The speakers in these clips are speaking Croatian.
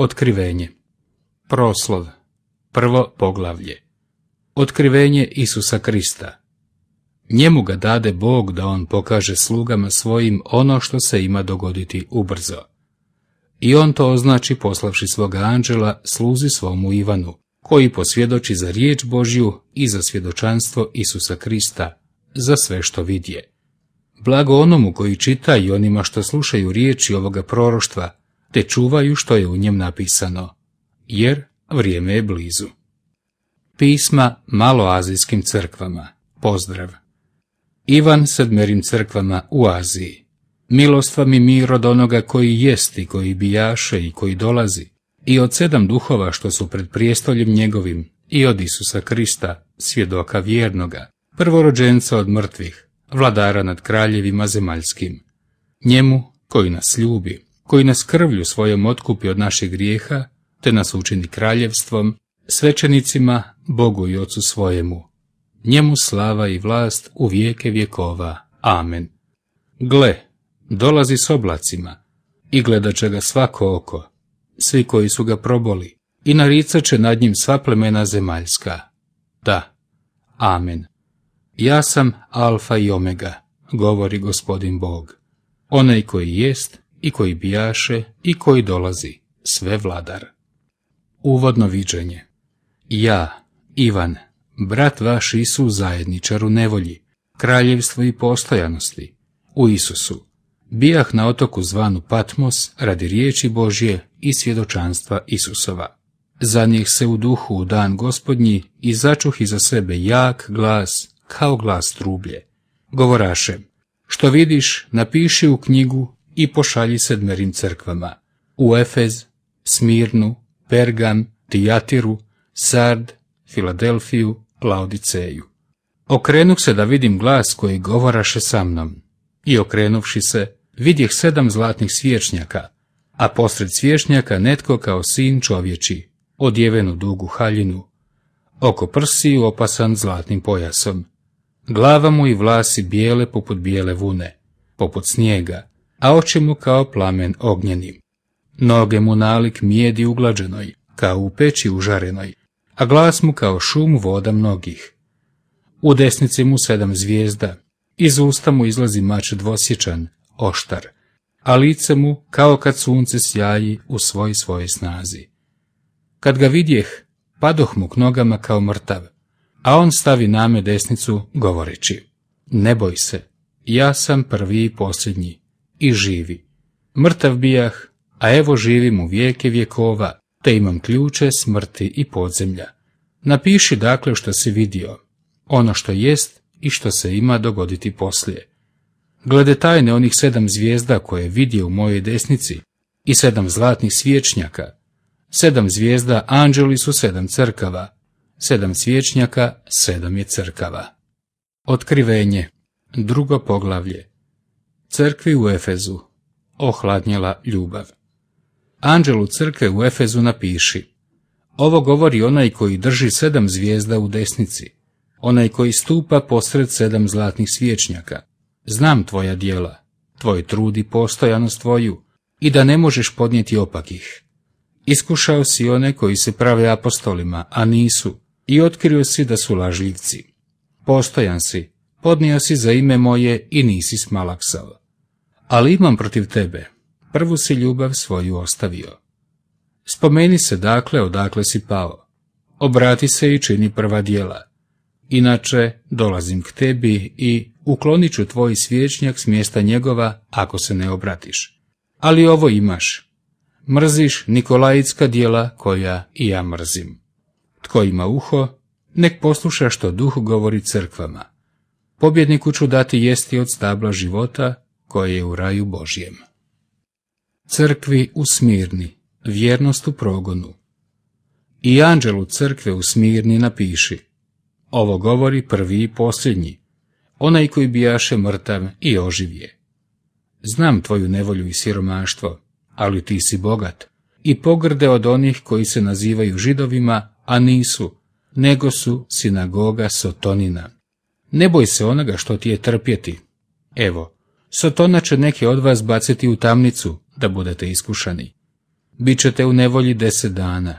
Otkrivenje Proslov Prvo poglavlje Otkrivenje Isusa Krista Njemu ga dade Bog da on pokaže slugama svojim ono što se ima dogoditi ubrzo. I on to označi poslavši svoga anđela sluzi svomu Ivanu, koji posvjedoči za riječ Božju i za svjedočanstvo Isusa Krista, za sve što vidje. Blago onomu koji čita i onima što slušaju riječi ovoga proroštva, te čuvaju što je u njem napisano, jer vrijeme je blizu. Pisma maloazijskim crkvama. Pozdrav. Ivan sedmerim crkvama u Aziji. Milost vam i mir od onoga koji jesti, koji bijaše i koji dolazi, i od sedam duhova što su pred prijestoljem njegovim, i od Isusa Krista, svjedoka vjernoga, prvorođenca od mrtvih, vladara nad kraljevima zemaljskim. Njemu koji nas ljubi, koji nas krvlju svojom otkupi od naših grijeha, te nas učini kraljevstvom, svečenicima, Bogu i Ocu svojemu. Njemu slava i vlast u vijeke vjekova. Amen. Gle, dolazi s oblacima i gledat će ga svako oko, svi koji su ga proboli, i naricat će nad njim sva plemena zemaljska. Da. Amen. Ja sam alfa i omega, govori gospodin Bog. Onaj koji jest i koji bijaše i koji dolazi, sve vladar. Uvodno viđenje Ja, Ivan, brat vaš Isu zajedničar u nevolji, kraljevstvu i postojanosti, u Isusu, bijah na otoku zvanu Patmos radi riječi Božje i svjedočanstva Isusova. Za njih se u duhu u dan gospodnji i začuh iza sebe jak glas, kao glas trublje. Govoraše, što vidiš, napiši u knjigu i pošalji sedmerim crkvama, u Efez, Smirnu, Pergam, Tijatiru, Sard, Filadelfiju, Laodiceju. Okrenuk se da vidim glas koji govoraše sa mnom. I okrenuvši se, vidjeh sedam zlatnih svječnjaka, a posred svječnjaka netko kao sin čovječi, odjevenu dugu haljinu, oko prsi opasan zlatnim pojasom. Glava mu i vlasi bijele poput bijele vune, poput snijega, a oči mu kao plamen ognjeni. Noge mu nalik mijedi uglađenoj, kao u peći užarenoj, a glas mu kao šum voda mnogih. U desnici mu sedam zvijezda, iz usta mu izlazi mač dvosječan, oštar, a lice mu kao kad sunce sjaji u svoj svojoj snazi. Kad ga vidjeh, padoh mu k nogama kao mrtav, a on stavi name desnicu govoreći, ne boj se, ja sam prvi i posljednji, i živi. Mrtav bijah, a evo živim u vijeke vjekova, te imam ključe smrti i podzemlja. Napiši dakle što si vidio, ono što jest i što se ima dogoditi poslije. Glede tajne onih sedam zvijezda koje vidio u mojoj desnici i sedam zlatnih svječnjaka, sedam zvijezda anđeli su sedam crkava, sedam svječnjaka sedam je crkava. Otkrivenje, drugo poglavlje, Crkvi u Efezu Ohladnjela ljubav Anđelu crkve u Efezu napiši Ovo govori onaj koji drži sedam zvijezda u desnici, onaj koji stupa posred sedam zlatnih svječnjaka. Znam tvoja dijela, tvoj trud i postojanost tvoju, i da ne možeš podnijeti opakih. Iskušao si one koji se prave apostolima, a nisu, i otkrio si da su lažljivci. Postojan si, podnio si za ime moje i nisi smalaksao ali imam protiv tebe. Prvu si ljubav svoju ostavio. Spomeni se dakle odakle si pao. Obrati se i čini prva dijela. Inače, dolazim k tebi i uklonit ću tvoj svječnjak s mjesta njegova ako se ne obratiš. Ali ovo imaš. Mrziš Nikolajska dijela koja i ja mrzim. Tko ima uho, nek posluša što duh govori crkvama. Pobjedniku ću dati jesti od stabla života, koje je u raju Božjem. Crkvi u Smirni, vjernost u progonu. I anđelu crkve u Smirni napiši, ovo govori prvi i posljednji, onaj koji bijaše mrtav i oživje. Znam tvoju nevolju i siromaštvo, ali ti si bogat, i pogrde od onih koji se nazivaju židovima, a nisu, nego su sinagoga Sotonina. Ne boj se onoga što ti je trpjeti. Evo, Sotona će neke od vas baciti u tamnicu, da budete iskušani. Bićete u nevolji deset dana.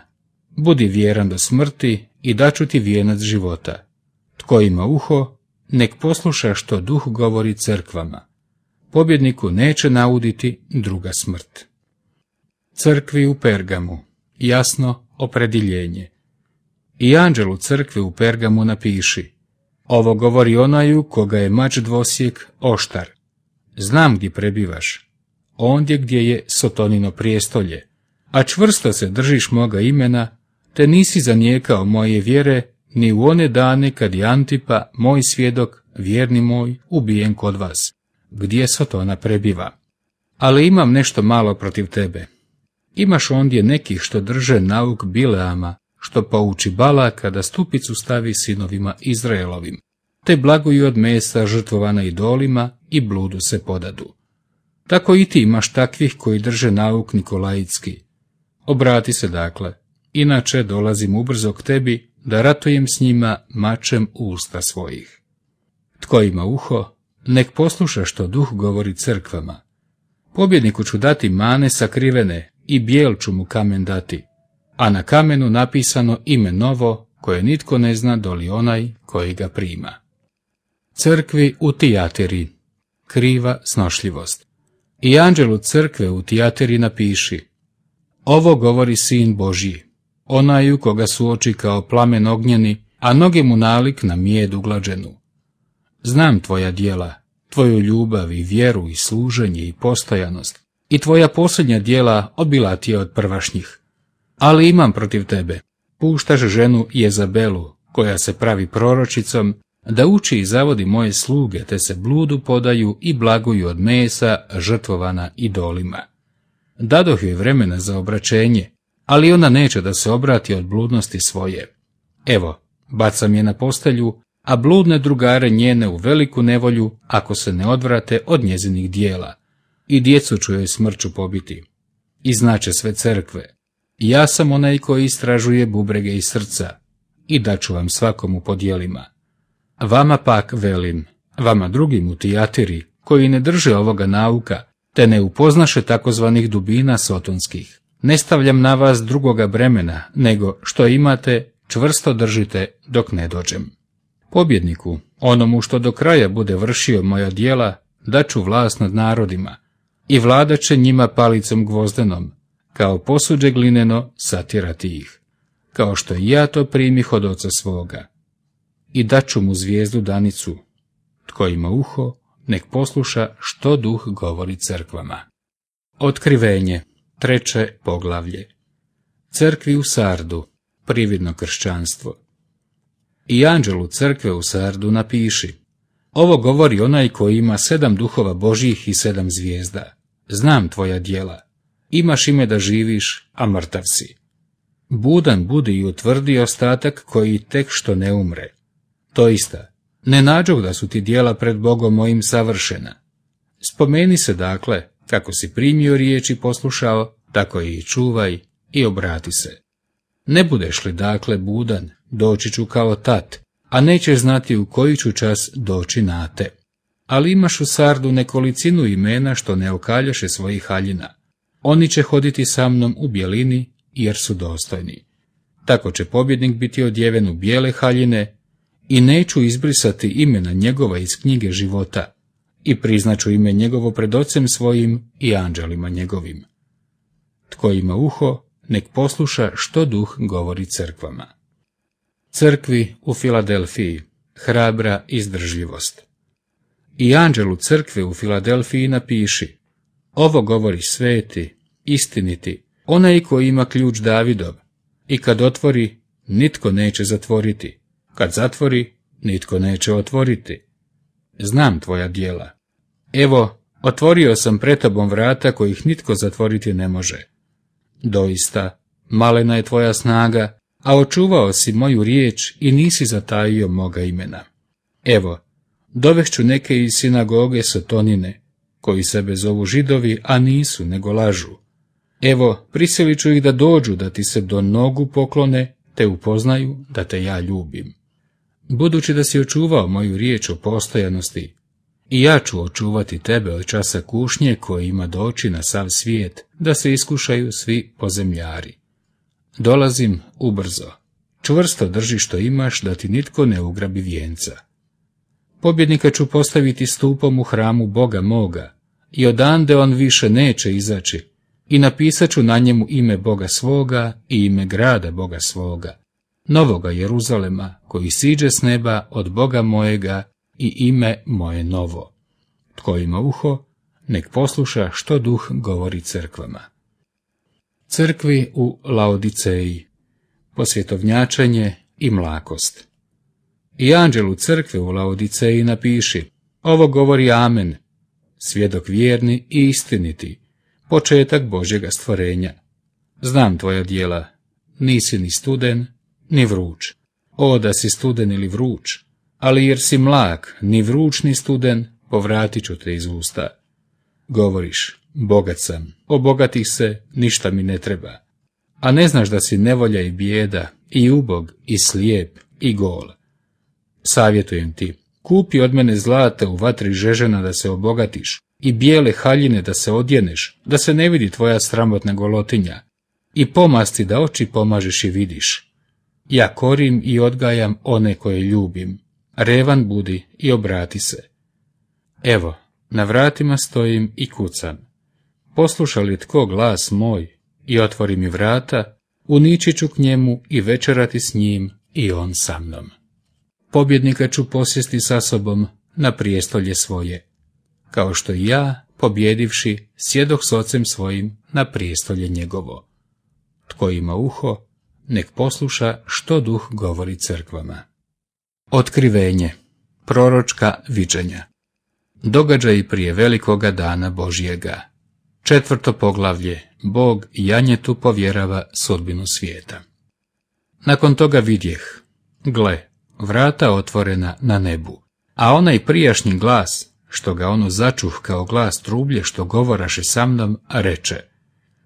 Budi vjeran do smrti i daću ti vijenac života. Tko ima uho, nek posluša što duh govori crkvama. Pobjedniku neće nauditi druga smrt. Crkvi u Pergamu. Jasno oprediljenje. I anđelu crkvi u Pergamu napiši. Ovo govori onaju koga je mač dvosjek oštar znam gdje prebivaš, ondje gdje je Sotonino prijestolje, a čvrsto se držiš moga imena, te nisi zanijekao moje vjere ni u one dane kad je Antipa, moj svjedok, vjerni moj, ubijen kod vas, gdje Sotona prebiva. Ali imam nešto malo protiv tebe. Imaš ondje nekih što drže nauk Bileama, što pouči Bala kada stupicu stavi sinovima Izraelovim, te blaguju od mesa žrtvovana idolima, i bludu se podadu. Tako i ti imaš takvih koji drže nauk nikolajitski. Obrati se dakle, inače dolazim ubrzo k tebi da ratujem s njima mačem usta svojih. Tko ima uho, nek posluša što duh govori crkvama. Pobjedniku ću dati mane sakrivene i bijel ću mu kamen dati, a na kamenu napisano ime novo koje nitko ne zna doli onaj koji ga prima. Crkvi u Tijateri kriva snošljivost. I anđelu crkve u tijateri napiši Ovo govori sin Božji, onaj u koga su oči kao plamen ognjeni, a noge mu nalik na mijed uglađenu. Znam tvoja dijela, tvoju ljubav i vjeru i služenje i postojanost, i tvoja posljednja dijela odbila ti je od prvašnjih. Ali imam protiv tebe, puštaš ženu Jezabelu, koja se pravi proročicom da uči i zavodi moje sluge, te se bludu podaju i blaguju od mesa žrtvovana idolima. Dadoh je vremena za obraćenje, ali ona neće da se obrati od bludnosti svoje. Evo, bacam je na postelju, a bludne drugare njene u veliku nevolju ako se ne odvrate od njezinih dijela. I djecu ću joj smrću pobiti. I znače sve crkve. Ja sam onaj koji istražuje bubrege i srca. I daću vam svakomu podijelima. Vama pak velim, vama drugim utijatiri, koji ne drže ovoga nauka, te ne upoznaše takozvanih dubina sotonskih. Ne stavljam na vas drugoga bremena, nego što imate, čvrsto držite dok ne dođem. Pobjedniku, onomu što do kraja bude vršio moja dijela, daću vlast nad narodima, i vlada će njima palicom gvozdenom, kao posuđe glineno satirati ih, kao što i ja to primih od oca svoga i daću mu zvijezdu danicu. Tko ima uho, nek posluša što duh govori crkvama. Otkrivenje, treće poglavlje. Crkvi u Sardu, prividno kršćanstvo. I anđelu crkve u Sardu napiši. Ovo govori onaj koji ima sedam duhova Božjih i sedam zvijezda. Znam tvoja dijela. Imaš ime da živiš, a mrtav si. Budan budi i utvrdi ostatak koji tek što ne umre ista, ne nađu da su ti dijela pred Bogom mojim savršena. Spomeni se dakle, kako si primio riječ i poslušao, tako i čuvaj i obrati se. Ne budeš li dakle budan, doći ću kao tat, a nećeš znati u koji ću čas doći na te. Ali imaš u sardu nekolicinu imena što ne okaljaše svojih haljina. Oni će hoditi sa mnom u bjelini, jer su dostojni. Tako će pobjednik biti odjeven u bijele haljine, i neću izbrisati imena njegova iz knjige života i priznaću ime njegovo pred ocem svojim i anđelima njegovim. Tko ima uho, nek posluša što duh govori crkvama. Crkvi u Filadelfiji, hrabra izdržljivost. I anđelu crkve u Filadelfiji napiši, ovo govori sveti, istiniti, onaj koji ima ključ Davidov, i kad otvori, nitko neće zatvoriti, kad zatvori, nitko neće otvoriti. Znam tvoja dijela. Evo, otvorio sam pretobom vrata kojih nitko zatvoriti ne može. Doista, malena je tvoja snaga, a očuvao si moju riječ i nisi zatajio moga imena. Evo, dovešću neke iz sinagoge Sotonine, koji sebe zovu židovi, a nisu, nego lažu. Evo, prisilit ću ih da dođu da ti se do nogu poklone, te upoznaju da te ja ljubim. Budući da si očuvao moju riječ o postojanosti, i ja ću očuvati tebe od časa kušnje koji ima doći na sav svijet, da se iskušaju svi pozemljari. Dolazim ubrzo. Čvrsto drži što imaš da ti nitko ne ugrabi vijenca. Pobjednika ću postaviti stupom u hramu Boga moga, i odande on više neće izaći, i napisat ću na njemu ime Boga svoga i ime grada Boga svoga, novoga Jeruzalema, koji siđe s neba od Boga mojega i ime moje novo. Tko ima uho, nek posluša što duh govori crkvama. Crkvi u Laodiceji, posvjetovnjačenje i mlakost. I anđelu crkve u Laodiceji napiši, ovo govori amen, svjedok vjerni i istiniti, početak Božjega stvorenja. Znam tvoja dijela, nisi ni studen, ni vruć. O, da si studen ili vruć, ali jer si mlak, ni vruć ni studen, povratit ću te iz usta. Govoriš, bogat sam, obogatih se, ništa mi ne treba. A ne znaš da si nevolja i bijeda, i ubog, i slijep, i gol. Savjetujem ti, kupi od mene zlate u vatri žežena da se obogatiš, i bijele haljine da se odjeneš, da se ne vidi tvoja sramotna golotinja, i pomasti da oči pomažeš i vidiš, ja korim i odgajam one koje ljubim. Revan budi i obrati se. Evo, na vratima stojim i kucam. Posluša li tko glas moj i otvori mi vrata, unići ću k njemu i večerati s njim i on sa mnom. Pobjednika ću posjesti sa sobom na prijestolje svoje, kao što i ja, pobjedivši, sjedoh s ocem svojim na prijestolje njegovo. Tko ima uho, nek posluša što duh govori crkvama. Otkrivenje, proročka viđenja, događaj prije velikoga dana Božjega, četvrto poglavlje, Bog Janjetu povjerava sudbinu svijeta. Nakon toga vidjeh, gle, vrata otvorena na nebu, a onaj prijašnji glas, što ga ono začuh kao glas trublje što govoraše sa mnom, reče,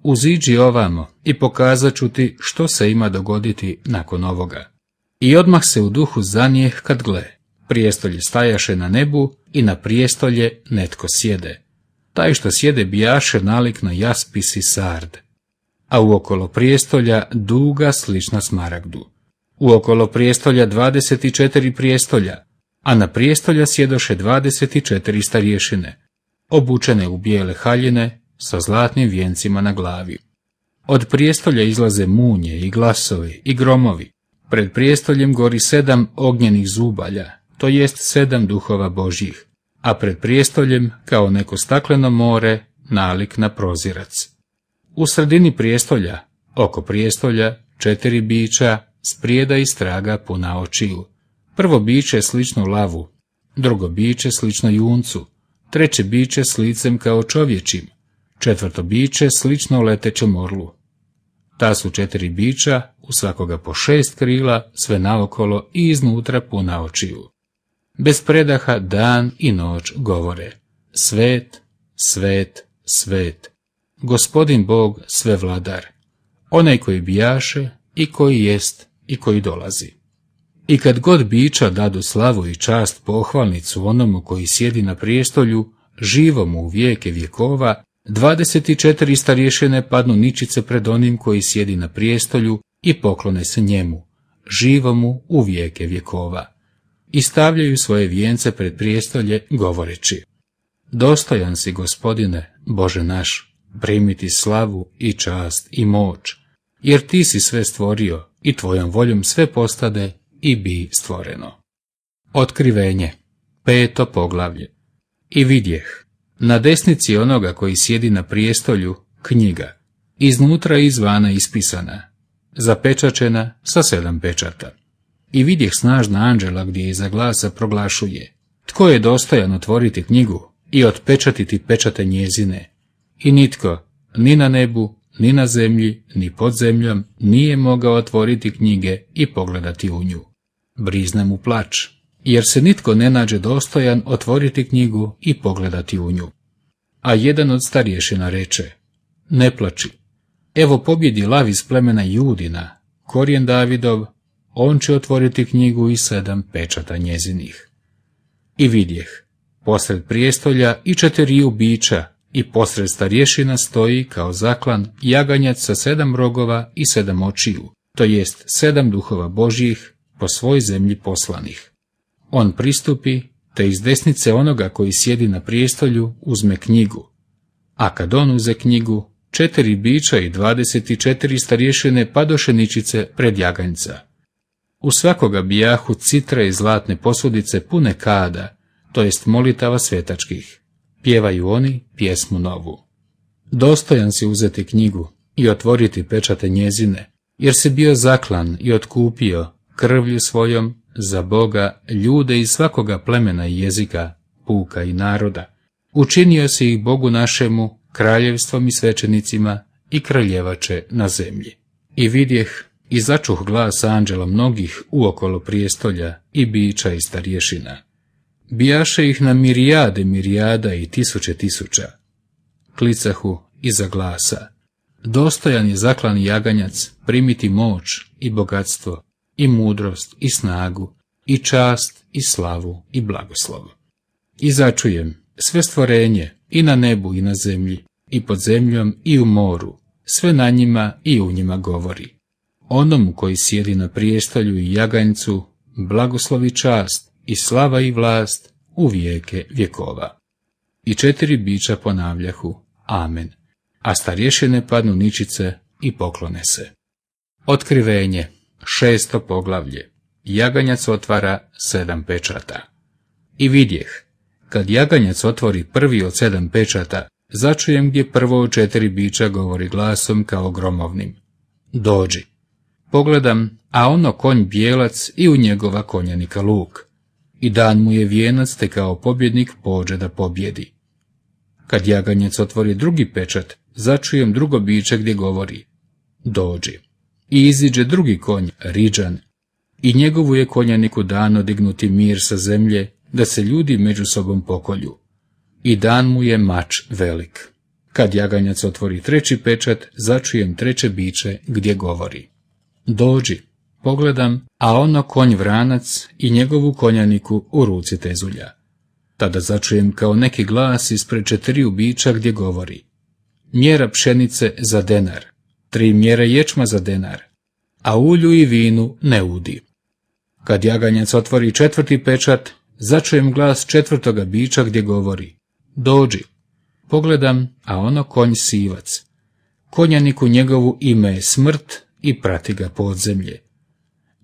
uziđi ovamo i pokazat ću ti što se ima dogoditi nakon ovoga. I odmah se u duhu zanijeh kad gle, prijestolje stajaše na nebu i na prijestolje netko sjede. Taj što sjede bijaše nalik na jaspis i sard, a uokolo prijestolja duga slična smaragdu. Uokolo prijestolja 24 prijestolja, a na prijestolja sjedoše 24 starješine, obučene u bijele haljine, sa zlatnim vjencima na glavi. Od prijestolja izlaze munje i glasovi i gromovi. Pred prijestoljem gori sedam ognjenih zubalja, to jest sedam duhova božjih, a pred prijestoljem, kao neko stakleno more, nalik na prozirac. U sredini prijestolja, oko prijestolja, četiri bića, sprijeda i straga puna očiju. Prvo biće slično lavu, drugo biće slično juncu, treće biće s licem kao čovječim, četvrto biće slično letećem orlu. Ta su četiri bića, u svakoga po šest krila, sve naokolo i iznutra puna očiju. Bez predaha dan i noć govore, svet, svet, svet, gospodin Bog sve vladar, onaj koji bijaše i koji jest i koji dolazi. I kad god bića dadu slavu i čast pohvalnicu onomu koji sjedi na prijestolju, živomu u vijeke vjekova, 24 starješene padnu ničice pred onim koji sjedi na prijestolju i poklone se njemu, živomu u vijeke vjekova. I stavljaju svoje vijence pred prijestolje govoreći, Dostojan si, gospodine, Bože naš, primiti slavu i čast i moć, jer ti si sve stvorio i tvojom voljom sve postade i bi stvoreno. Otkrivenje, peto poglavlje. I vidjeh, na desnici onoga koji sjedi na prijestolju, knjiga, iznutra i izvana ispisana, zapečačena sa sedam pečata. I vidjeh snažna anđela gdje iza glasa proglašuje, tko je dostojan otvoriti knjigu i otpečatiti pečate njezine, i nitko, ni na nebu, ni na zemlji, ni pod zemljom, nije mogao otvoriti knjige i pogledati u nju. Brizne mu plač jer se nitko ne nađe dostojan otvoriti knjigu i pogledati u nju. A jedan od starješina reče, ne plači. Evo pobjedi lav iz plemena Judina, korijen Davidov, on će otvoriti knjigu i sedam pečata njezinih. I vidjeh, posred prijestolja i četiri ubića i posred starješina stoji kao zaklan jaganjac sa sedam rogova i sedam očiju, to jest sedam duhova Božjih po svoj zemlji poslanih. On pristupi, te iz desnice onoga koji sjedi na prijestolju uzme knjigu. A kad on uze knjigu, četiri bića i dvadeset i četiri starješine padošeničice pred jaganjca. U svakoga bijahu citra i zlatne posudice pune kada, to jest molitava svetačkih. Pjevaju oni pjesmu novu. Dostojan si uzeti knjigu i otvoriti pečate njezine, jer si bio zaklan i otkupio krvlju svojom za Boga ljude iz svakoga plemena i jezika, puka i naroda. Učinio si ih Bogu našemu, kraljevstvom i svečenicima i kraljevače na zemlji. I vidjeh i začuh glas anđela mnogih uokolo prijestolja i bića i starješina. Bijaše ih na mirijade mirijada i tisuće tisuća. Klicahu iza glasa. Dostojan je zaklani jaganjac primiti moć i bogatstvo i mudrost, i snagu, i čast, i slavu, i blagoslov. I začujem sve stvorenje, i na nebu, i na zemlji, i pod zemljom, i u moru, sve na njima i u njima govori. Onom koji sjedi na prijestolju i jaganjcu, blagoslovi čast, i slava i vlast, u vijeke vjekova. I četiri bića ponavljahu, amen, a starješene padnu ničice i poklone se. Otkrivenje Šesto poglavlje. Jaganjac otvara sedam pečata. I vidjeh, kad jaganjac otvori prvi od sedam pečata, začujem gdje prvo od četiri bića govori glasom kao gromovnim. Dođi. Pogledam, a ono konj bijelac i u njegova konjanika luk. I dan mu je vijenac te kao pobjednik pođe da pobjedi. Kad jaganjec otvori drugi pečat, začujem drugo biće gdje govori. Dođi i iziđe drugi konj, Riđan, i njegovu je konjaniku dano dignuti mir sa zemlje, da se ljudi među sobom pokolju. I dan mu je mač velik. Kad jaganjac otvori treći pečat, začujem treće biće gdje govori. Dođi, pogledam, a ono konj vranac i njegovu konjaniku u ruci tezulja. Tada začujem kao neki glas ispred četiriju bića gdje govori. Mjera pšenice za denar, tri mjere ječma za denar, a ulju i vinu ne udi. Kad jaganjac otvori četvrti pečat, začujem glas četvrtoga bića gdje govori Dođi. Pogledam, a ono konj sivac. u njegovu ime je smrt i prati ga pod zemlje.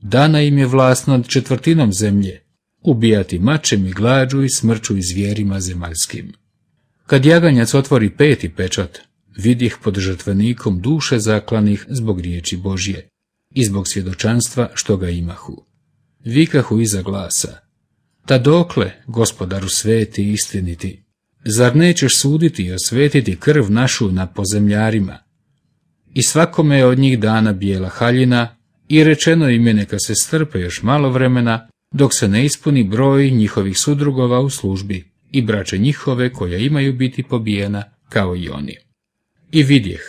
Dana im je vlast nad četvrtinom zemlje, ubijati mačem i glađu i smrću i zvijerima zemaljskim. Kad jaganjac otvori peti pečat, vidih pod žrtvenikom duše zaklanih zbog riječi Božje i zbog svjedočanstva što ga imahu. Vikahu iza glasa, ta dokle, gospodaru sveti istiniti, zar nećeš suditi i osvetiti krv našu na pozemljarima? I svakome je od njih dana bijela haljina i rečeno ime neka se strpe još malo vremena, dok se ne ispuni broj njihovih sudrugova u službi i braće njihove koja imaju biti pobijena kao i oni. I vidjeh,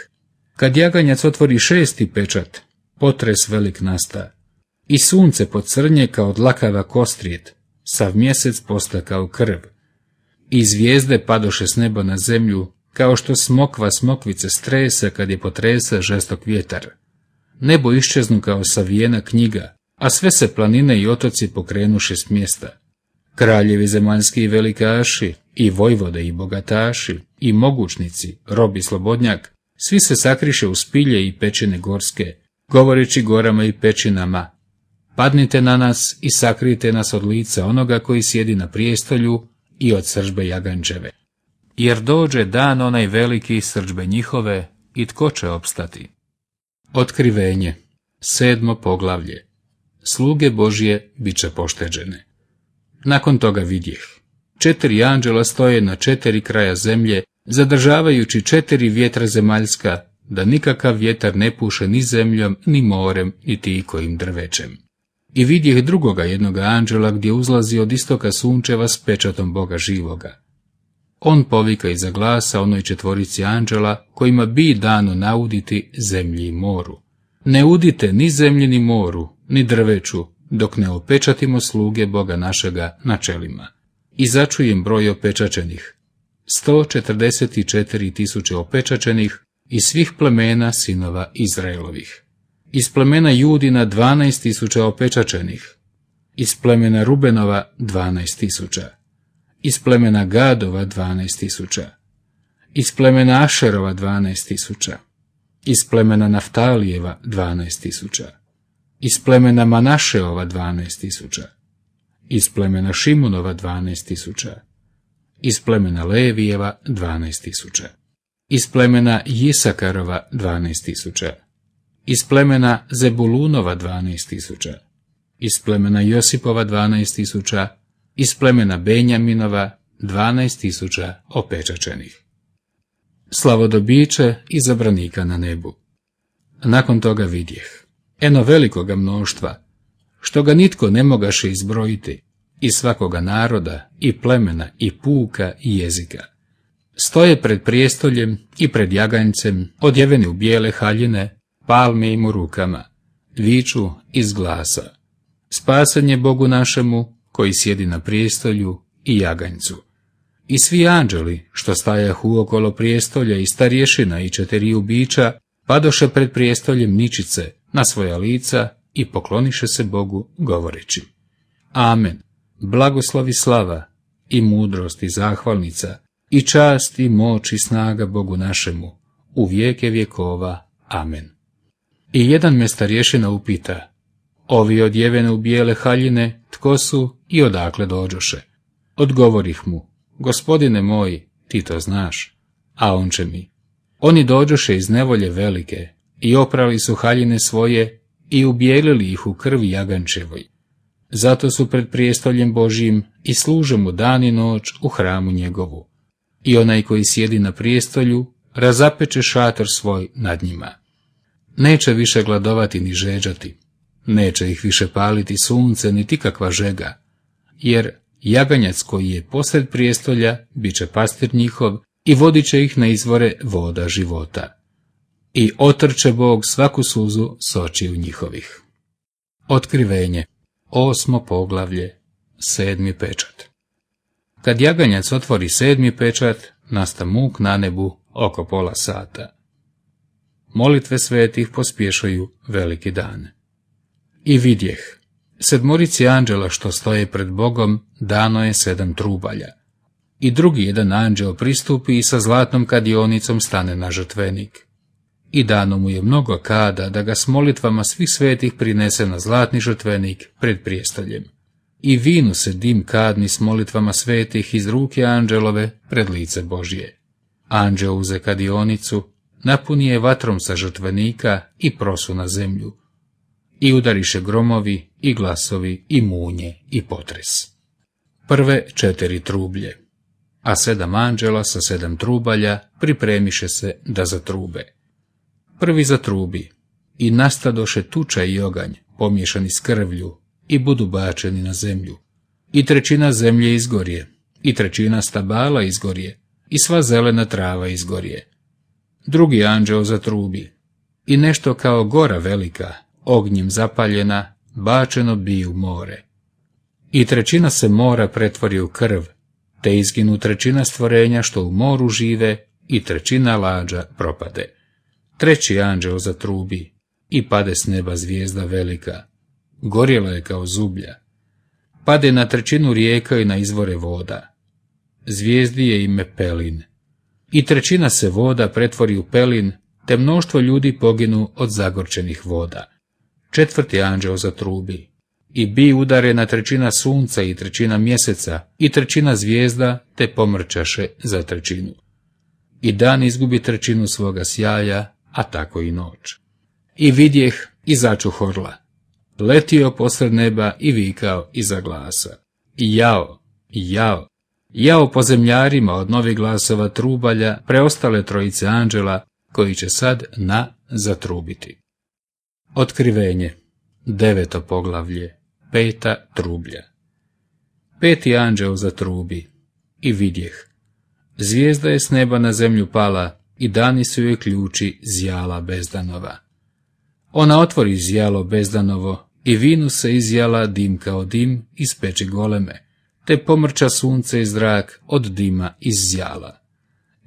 kad jaganjac otvori šesti pečat, potres velik nasta, i sunce pocrnje kao dlakava kostrijet, sav mjesec posta kao krv, i zvijezde padoše s neba na zemlju, kao što smokva smokvice stresa kad je potresa žestok vjetar. Nebo iščeznu kao savijena knjiga, a sve se planine i otoci pokrenuše s mjesta kraljevi zemaljski i velikaši, i vojvode i bogataši, i mogućnici, robi slobodnjak, svi se sakriše u spilje i pećine gorske, govoreći gorama i pećinama, padnite na nas i sakrijte nas od lica onoga koji sjedi na prijestolju i od sržbe jagančeve. Jer dođe dan onaj veliki sržbe njihove i tko će opstati. Otkrivenje Sedmo poglavlje Sluge Božje bit će pošteđene. Nakon toga vidjeh. Četiri anđela stoje na četiri kraja zemlje, zadržavajući četiri vjetra zemaljska, da nikakav vjetar ne puše ni zemljom, ni morem, ti kojim drvećem. I vidjeh drugoga jednog anđela gdje uzlazi od istoka sunčeva s pečatom Boga živoga. On povika iza glasa onoj četvorici anđela kojima bi dano nauditi zemlji i moru. Ne udite ni zemlji ni moru, ni drveću, dok ne opečatimo sluge Boga našega na čelima. I začujem broj opečačenih. 144 tisuće opečačenih iz svih plemena sinova Izraelovih. Iz plemena Judina 12 tisuća opečačenih. Iz plemena Rubenova 12 tisuća. Iz plemena Gadova 12 tisuća. Iz plemena Ašerova 12 tisuća. Iz plemena Naftalijeva 12 tisuća iz plemena Manašeova 12.000, iz plemena Šimunova 12.000, iz plemena Levijeva 12.000, iz plemena Jisakarova 12.000, iz plemena Zebulunova 12.000, iz plemena Josipova 12.000, iz plemena Benjaminova 12.000 opečačenih. Slavodobiće i zabranika na nebu. Nakon toga vidjeh eno velikoga mnoštva, što ga nitko ne mogaše izbrojiti, i svakoga naroda, i plemena, i puka, i jezika. Stoje pred prijestoljem i pred jaganjcem, odjeveni u bijele haljine, palme im u rukama, viču iz glasa. spasan je Bogu našemu, koji sjedi na prijestolju i jaganjcu. I svi anđeli, što stajahu okolo prijestolja i starješina i četiri ubića, padoše pred prijestoljem ničice, na svoja lica i pokloniše se Bogu govoreći. Amen. Blagoslovi slava i mudrost i zahvalnica i čast i moć i snaga Bogu našemu u vijeke vjekova. Amen. I jedan rješena upita, ovi odjevene u bijele haljine, tko su i odakle dođoše? Odgovorih mu, gospodine moj, ti to znaš, a on će mi. Oni dođoše iz nevolje velike, i oprali su haljine svoje i ubijelili ih u krvi jagančevoj. Zato su pred prijestoljem Božijim i služe mu dan i noć u hramu njegovu. I onaj koji sjedi na prijestolju razapeče šator svoj nad njima. Neće više gladovati ni žeđati, neće ih više paliti sunce ni tikakva žega, jer jaganjac koji je posred prijestolja bit će pastir njihov i vodit će ih na izvore voda života i otrče Bog svaku suzu s očiju njihovih. Otkrivenje, osmo poglavlje, sedmi pečat. Kad jaganjac otvori sedmi pečat, nasta muk na nebu oko pola sata. Molitve svetih pospješaju veliki dan. I vidjeh, sedmorici anđela što stoje pred Bogom dano je sedam trubalja. I drugi jedan anđel pristupi i sa zlatnom kadionicom stane na žrtvenik i dano mu je mnogo kada da ga s molitvama svih svetih prinese na zlatni žrtvenik pred prijestoljem. I vinu se dim kadni s molitvama svetih iz ruke anđelove pred lice Božje. Anđel uze kadionicu, napuni je vatrom sa žrtvenika i prosu na zemlju. I udariše gromovi, i glasovi, i munje, i potres. Prve četiri trublje, a sedam anđela sa sedam trubalja pripremiše se da zatrube prvi zatrubi i nastadoše tuča i oganj, pomiješani s krvlju, i budu bačeni na zemlju. I trećina zemlje izgorje, i trećina stabala izgorje, i sva zelena trava izgorje. Drugi anđeo zatrubi, i nešto kao gora velika, ognjem zapaljena, bačeno bi u more. I trećina se mora pretvori u krv, te izginu trećina stvorenja što u moru žive, i trećina lađa propade. Treći anđeo zatrubi i pade s neba zvijezda velika. Gorjela je kao zublja. Pade na trećinu rijeka i na izvore voda. Zvijezdi je ime Pelin. I trećina se voda pretvori u Pelin, te mnoštvo ljudi poginu od zagorčenih voda. Četvrti anđeo zatrubi. I bi udare na trećina sunca i trećina mjeseca i trećina zvijezda, te pomrčaše za trećinu. I dan izgubi trećinu svoga sjaja a tako i noć. I vidjeh i orla, Letio posred neba i vikao iza glasa. I jao, jao, jao po zemljarima od novih glasova trubalja preostale trojice anđela koji će sad na zatrubiti. Otkrivenje. Deveto poglavlje. Peta trublja. Peti anđel zatrubi i vidjeh. Zvijezda je s neba na zemlju pala i dani su joj ključi zjala bezdanova. Ona otvori zjalo bezdanovo i vinu se izjala dim kao dim iz peči goleme, te pomrča sunce i zrak od dima iz zjala.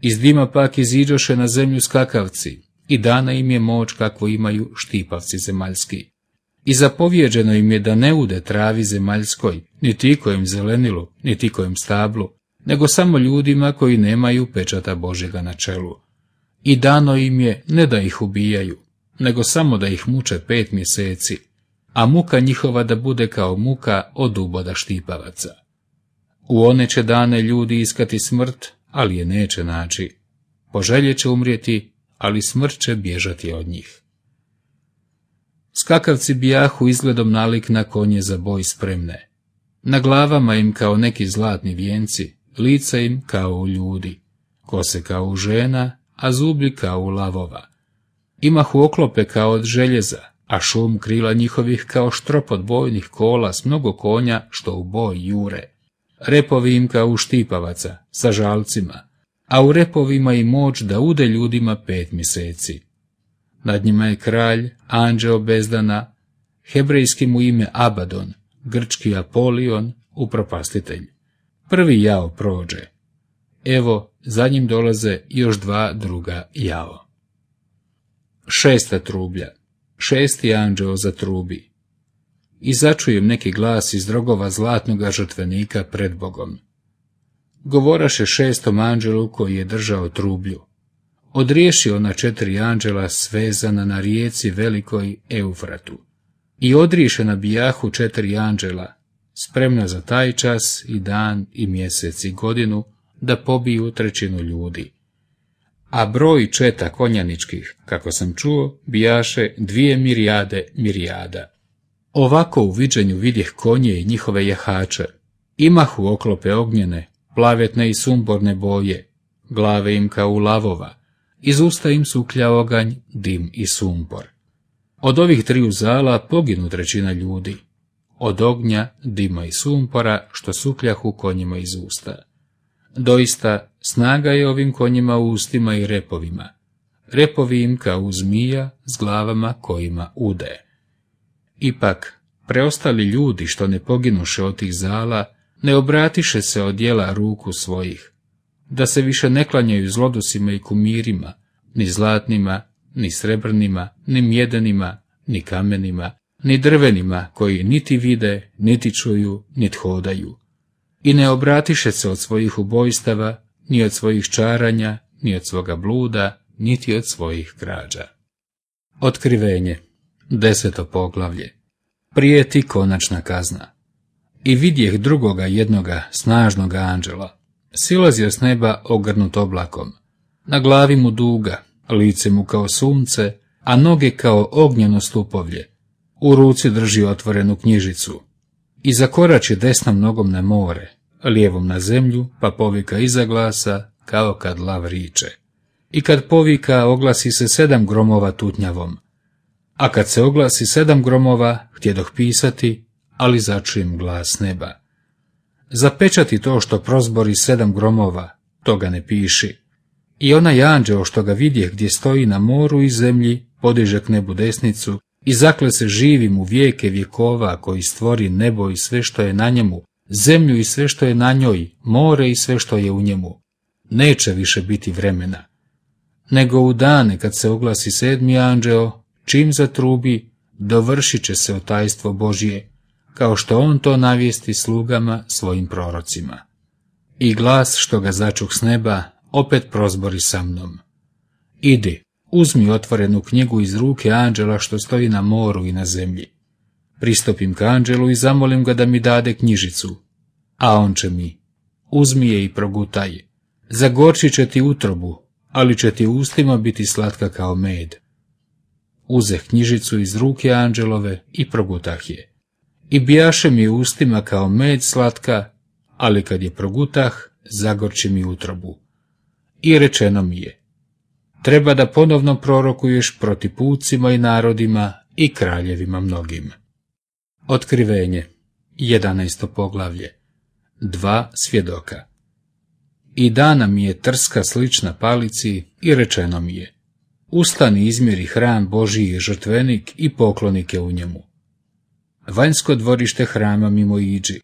Iz dima pak iziđoše na zemlju skakavci i dana im je moć kako imaju štipavci zemaljski. I zapovjeđeno im je da ne ude travi zemaljskoj, niti ikojem zelenilu, niti kojem stablu, nego samo ljudima koji nemaju pečata Božega na čelu i dano im je ne da ih ubijaju, nego samo da ih muče pet mjeseci, a muka njihova da bude kao muka od uboda štipavaca. U one će dane ljudi iskati smrt, ali je neće naći. Poželje će umrijeti, ali smrt će bježati od njih. Skakavci bijahu izgledom nalik na konje za boj spremne. Na glavama im kao neki zlatni vijenci, lica im kao u ljudi, kose kao u žena, a zubi kao u lavova. Imahu oklope kao od željeza, a šum krila njihovih kao štrop od bojnih kola s mnogo konja što u boj jure. Repovi im kao u štipavaca, sa žalcima, a u repovima i moć da ude ljudima pet mjeseci. Nad njima je kralj, anđeo bezdana, hebrejski mu ime Abadon, grčki Apolion, upropastitelj. Prvi jao prođe, Evo, za njim dolaze još dva druga jao. Šesta trublja. Šesti anđeo trubi. I začujem neki glas iz drogova zlatnoga žrtvenika pred Bogom. Govoraše šestom anđelu koji je držao trublju. Odriješi ona četiri anđela svezana na rijeci velikoj Eufratu. I odriješe na bijahu četiri anđela, spremna za taj čas i dan i mjesec i godinu, da pobiju trećinu ljudi. A broj četa konjaničkih, kako sam čuo, bijaše dvije mirijade mirijada. Ovako u viđenju vidjeh konje i njihove jehače. Imahu oklope ognjene, plavetne i sumborne boje, glave im kao lavova, iz usta im suklja oganj, dim i sumbor. Od ovih triju zala poginu trećina ljudi, od ognja, dima i sumpora, što sukljahu konjima iz usta. Doista snaga je ovim konjima u ustima i repovima. Repovi im kao zmija s glavama kojima ude. Ipak, preostali ljudi što ne poginuše od tih zala, ne obratiše se od ruku svojih, da se više ne klanjaju zlodosima i kumirima, ni zlatnima, ni srebrnima, ni mjedenima, ni kamenima, ni drvenima koji niti vide, niti čuju, niti hodaju, i ne obratiše se od svojih ubojstava, ni od svojih čaranja, ni od svoga bluda, niti od svojih krađa. Otkrivenje Deseto poglavlje Prijeti konačna kazna I vidjeh drugoga jednoga snažnoga anđela. Silazio s neba ogrnut oblakom. Na glavi mu duga, lice mu kao sunce, a noge kao ognjeno stupovlje. U ruci drži otvorenu knjižicu i zakorači desnom nogom na more, lijevom na zemlju, pa povika iza glasa, kao kad lav riče. I kad povika, oglasi se sedam gromova tutnjavom. A kad se oglasi sedam gromova, htjedoh pisati, ali začujem glas neba. Zapečati to što prozbori sedam gromova, toga ne piši. I onaj anđeo što ga vidje gdje stoji na moru i zemlji, podiže k nebu desnicu i zakle se živim u vijeke vjekova koji stvori nebo i sve što je na njemu, zemlju i sve što je na njoj, more i sve što je u njemu. Neće više biti vremena. Nego u dane kad se oglasi sedmi anđeo, čim zatrubi, dovršit će se otajstvo Božje, kao što on to navijesti slugama svojim prorocima. I glas što ga začuk s neba, opet prozbori sa mnom. Idi, Uzmi otvorenu knjigu iz ruke anđela što stoji na moru i na zemlji. Pristopim k anđelu i zamolim ga da mi dade knjižicu, a on će mi. Uzmi je i progutaj. Zagorči će ti utrobu, ali će ti ustima biti slatka kao med. Uze knjižicu iz ruke anđelove i progutah je. I bijaše mi ustima kao med slatka, ali kad je progutah, zagorči mi utrobu. I rečeno mi je, treba da ponovno prorokuješ proti pucima i narodima i kraljevima mnogim. Otkrivenje 11. poglavlje Dva svjedoka I dana mi je trska slična palici i rečeno mi je Ustani izmjeri hram Božiji žrtvenik i poklonike u njemu. Vanjsko dvorište hrama mimo iđi,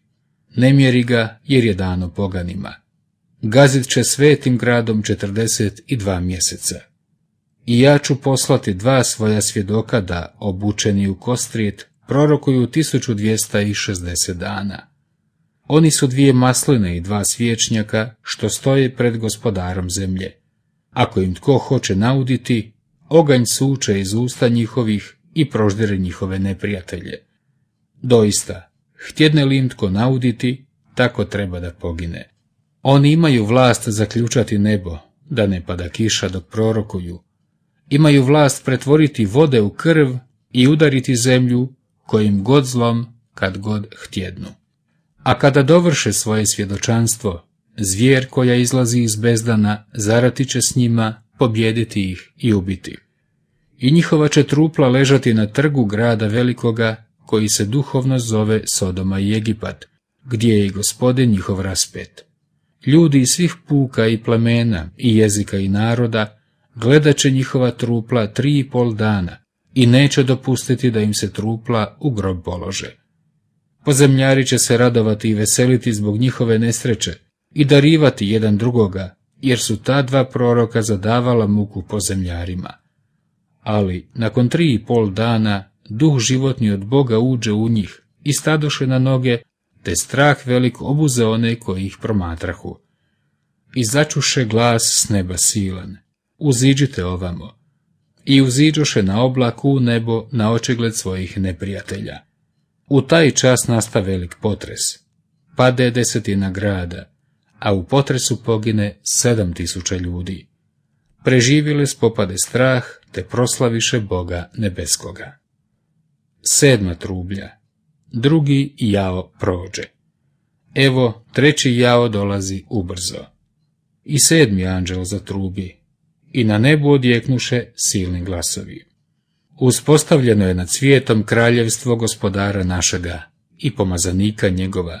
ne mjeri ga jer je dano poganima. Gazit će svetim gradom 42 mjeseca i ja ću poslati dva svoja svjedoka da, obučeni u kostrijet, prorokuju 1260 dana. Oni su dvije masline i dva svječnjaka, što stoje pred gospodarom zemlje. Ako im tko hoće nauditi, oganj suče iz usta njihovih i proždere njihove neprijatelje. Doista, htjedne li im tko nauditi, tako treba da pogine. Oni imaju vlast zaključati nebo, da ne pada kiša dok prorokuju, imaju vlast pretvoriti vode u krv i udariti zemlju kojim god zlom kad god htjednu. A kada dovrše svoje svjedočanstvo, zvijer koja izlazi iz bezdana zarati će s njima, pobjediti ih i ubiti. I njihova će trupla ležati na trgu grada velikoga, koji se duhovno zove Sodoma i Egipat, gdje je i gospodin njihov raspet. Ljudi iz svih puka i plemena, i jezika i naroda, gledat će njihova trupla tri i pol dana i neće dopustiti da im se trupla u grob polože. Pozemljari će se radovati i veseliti zbog njihove nesreće i darivati jedan drugoga, jer su ta dva proroka zadavala muku pozemljarima. Ali, nakon tri i pol dana, duh životni od Boga uđe u njih i stadoše na noge, te strah velik obuze one koji ih promatrahu. I začuše glas s neba silan uziđite ovamo. I uziđoše na oblaku u nebo na očigled svojih neprijatelja. U taj čas nasta velik potres. Pade desetina grada, a u potresu pogine sedam tisuća ljudi. Preživile spopade strah, te proslaviše Boga nebeskoga. Sedma trublja. Drugi jao prođe. Evo, treći jao dolazi ubrzo. I sedmi anđel trubi i na nebu odjeknuše silni glasovi. Uspostavljeno je nad svijetom kraljevstvo gospodara našega i pomazanika njegova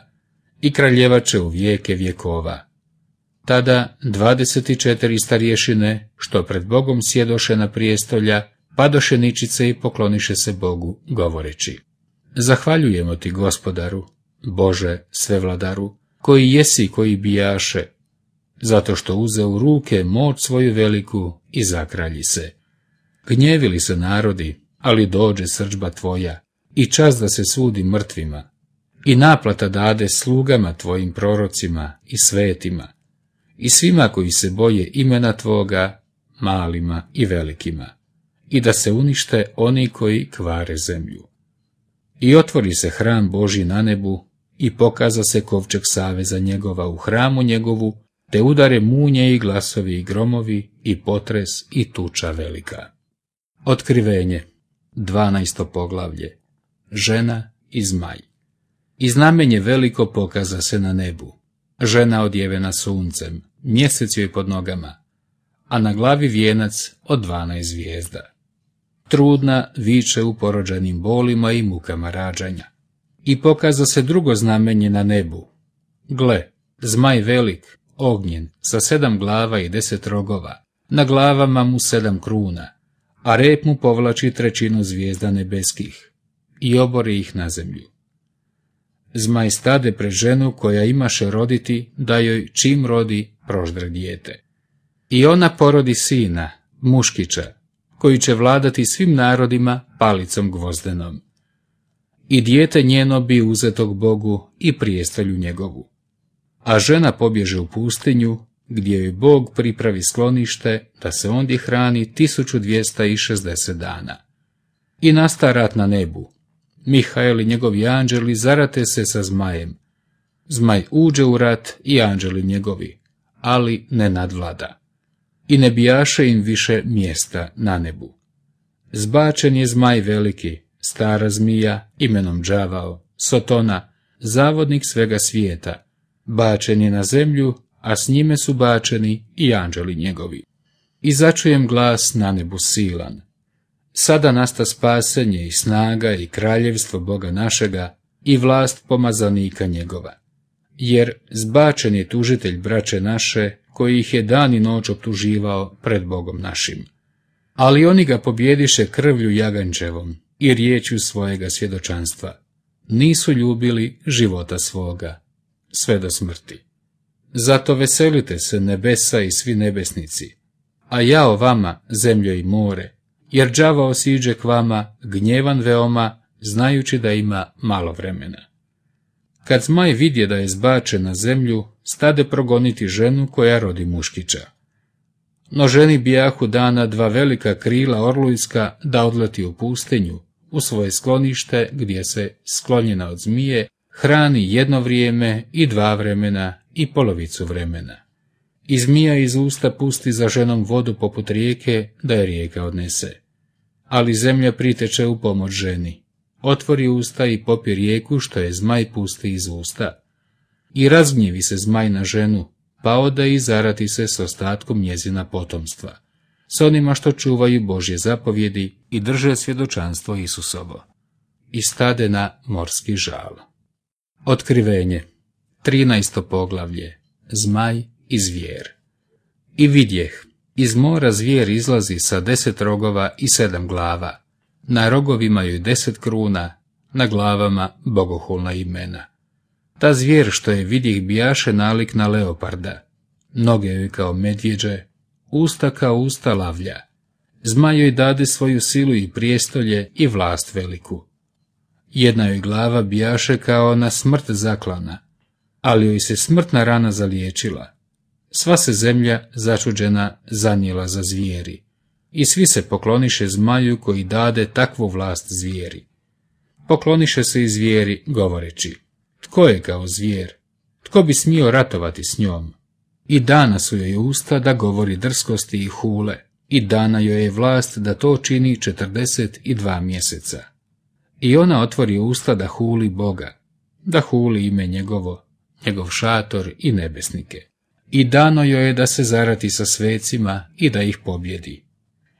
i kraljevače u vijeke vjekova. Tada 24 četiri starješine, što pred Bogom sjedoše na prijestolja, padoše ničice i pokloniše se Bogu, govoreći. Zahvaljujemo ti, gospodaru, Bože, svevladaru, koji jesi i koji bijaše, zato što uze u ruke moć svoju veliku i zakralji se. Gnjevili se narodi, ali dođe srđba tvoja, i čas da se sudi mrtvima, i naplata dade slugama tvojim prorocima i svetima, i svima koji se boje imena tvoga, malima i velikima, i da se unište oni koji kvare zemlju. I otvori se hram Boži na nebu, i pokaza se kovčeg saveza njegova u hramu njegovu, te udare munje i glasovi i gromovi i potres i tuča velika. Otkrivenje 12. poglavlje Žena i zmaj I znamenje veliko pokaza se na nebu. Žena odjevena suncem, mjesec joj pod nogama, a na glavi vijenac od 12 zvijezda. Trudna viče u porođenim bolima i mukama rađanja. I pokaza se drugo znamenje na nebu. Gle, zmaj velik, ognjen sa sedam glava i deset rogova, na glavama mu sedam kruna, a rep mu povlači trećinu zvijezda nebeskih i obori ih na zemlju. Zmaj stade pre ženu koja imaše roditi, da joj čim rodi proždre dijete. I ona porodi sina, muškića, koji će vladati svim narodima palicom gvozdenom. I dijete njeno bi uzetog Bogu i prijestalju njegovu a žena pobježe u pustinju, gdje joj Bog pripravi sklonište da se ondje hrani 1260 dana. I nasta rat na nebu. Mihajl i njegovi anđeli zarate se sa zmajem. Zmaj uđe u rat i anđeli njegovi, ali ne nadvlada. I ne bijaše im više mjesta na nebu. Zbačen je zmaj veliki, stara zmija, imenom Džavao, Sotona, zavodnik svega svijeta, bačen je na zemlju, a s njime su bačeni i anđeli njegovi. I začujem glas na nebu silan. Sada nasta spasenje i snaga i kraljevstvo Boga našega i vlast pomazanika njegova. Jer zbačen je tužitelj braće naše, koji ih je dan i noć optuživao pred Bogom našim. Ali oni ga pobjediše krvlju jagančevom i riječju svojega svjedočanstva. Nisu ljubili života svoga, sve do smrti. Zato veselite se nebesa i svi nebesnici, a ja o vama, zemljo i more, jer džava osiđe k vama, gnjevan veoma, znajući da ima malo vremena. Kad zmaj vidje da je zbače na zemlju, stade progoniti ženu koja rodi muškića. No ženi bijahu dana dva velika krila orlujska da odleti u pustenju, u svoje sklonište gdje se, sklonjena od zmije, hrani jedno vrijeme i dva vremena i polovicu vremena. I zmija iz usta pusti za ženom vodu poput rijeke da je rijeka odnese. Ali zemlja priteče u pomoć ženi. Otvori usta i popi rijeku što je zmaj pusti iz usta. I razgnjevi se zmaj na ženu, pa oda i zarati se s ostatkom njezina potomstva, s onima što čuvaju Božje zapovjedi i drže svjedočanstvo Isusovo. I stade na morski žalo. Otkrivenje 13. poglavlje Zmaj i zvijer I vidjeh, iz mora zvijer izlazi sa deset rogova i sedam glava, na rogovima joj deset kruna, na glavama bogohulna imena. Ta zvijer što je vidjeh bijaše nalik na leoparda, noge joj kao medvjeđe, usta kao usta lavlja. Zmaj joj dade svoju silu i prijestolje i vlast veliku jedna joj glava bijaše kao na smrt zaklana, ali joj se smrtna rana zaliječila. Sva se zemlja začuđena zanijela za zvijeri i svi se pokloniše zmaju koji dade takvu vlast zvijeri. Pokloniše se i zvijeri govoreći, tko je kao zvijer, tko bi smio ratovati s njom? I dana su joj usta da govori drskosti i hule, i dana joj je vlast da to čini 42 mjeseca. I ona otvori usta da huli Boga, da huli ime njegovo, njegov šator i nebesnike. I dano joj je da se zarati sa svecima i da ih pobjedi.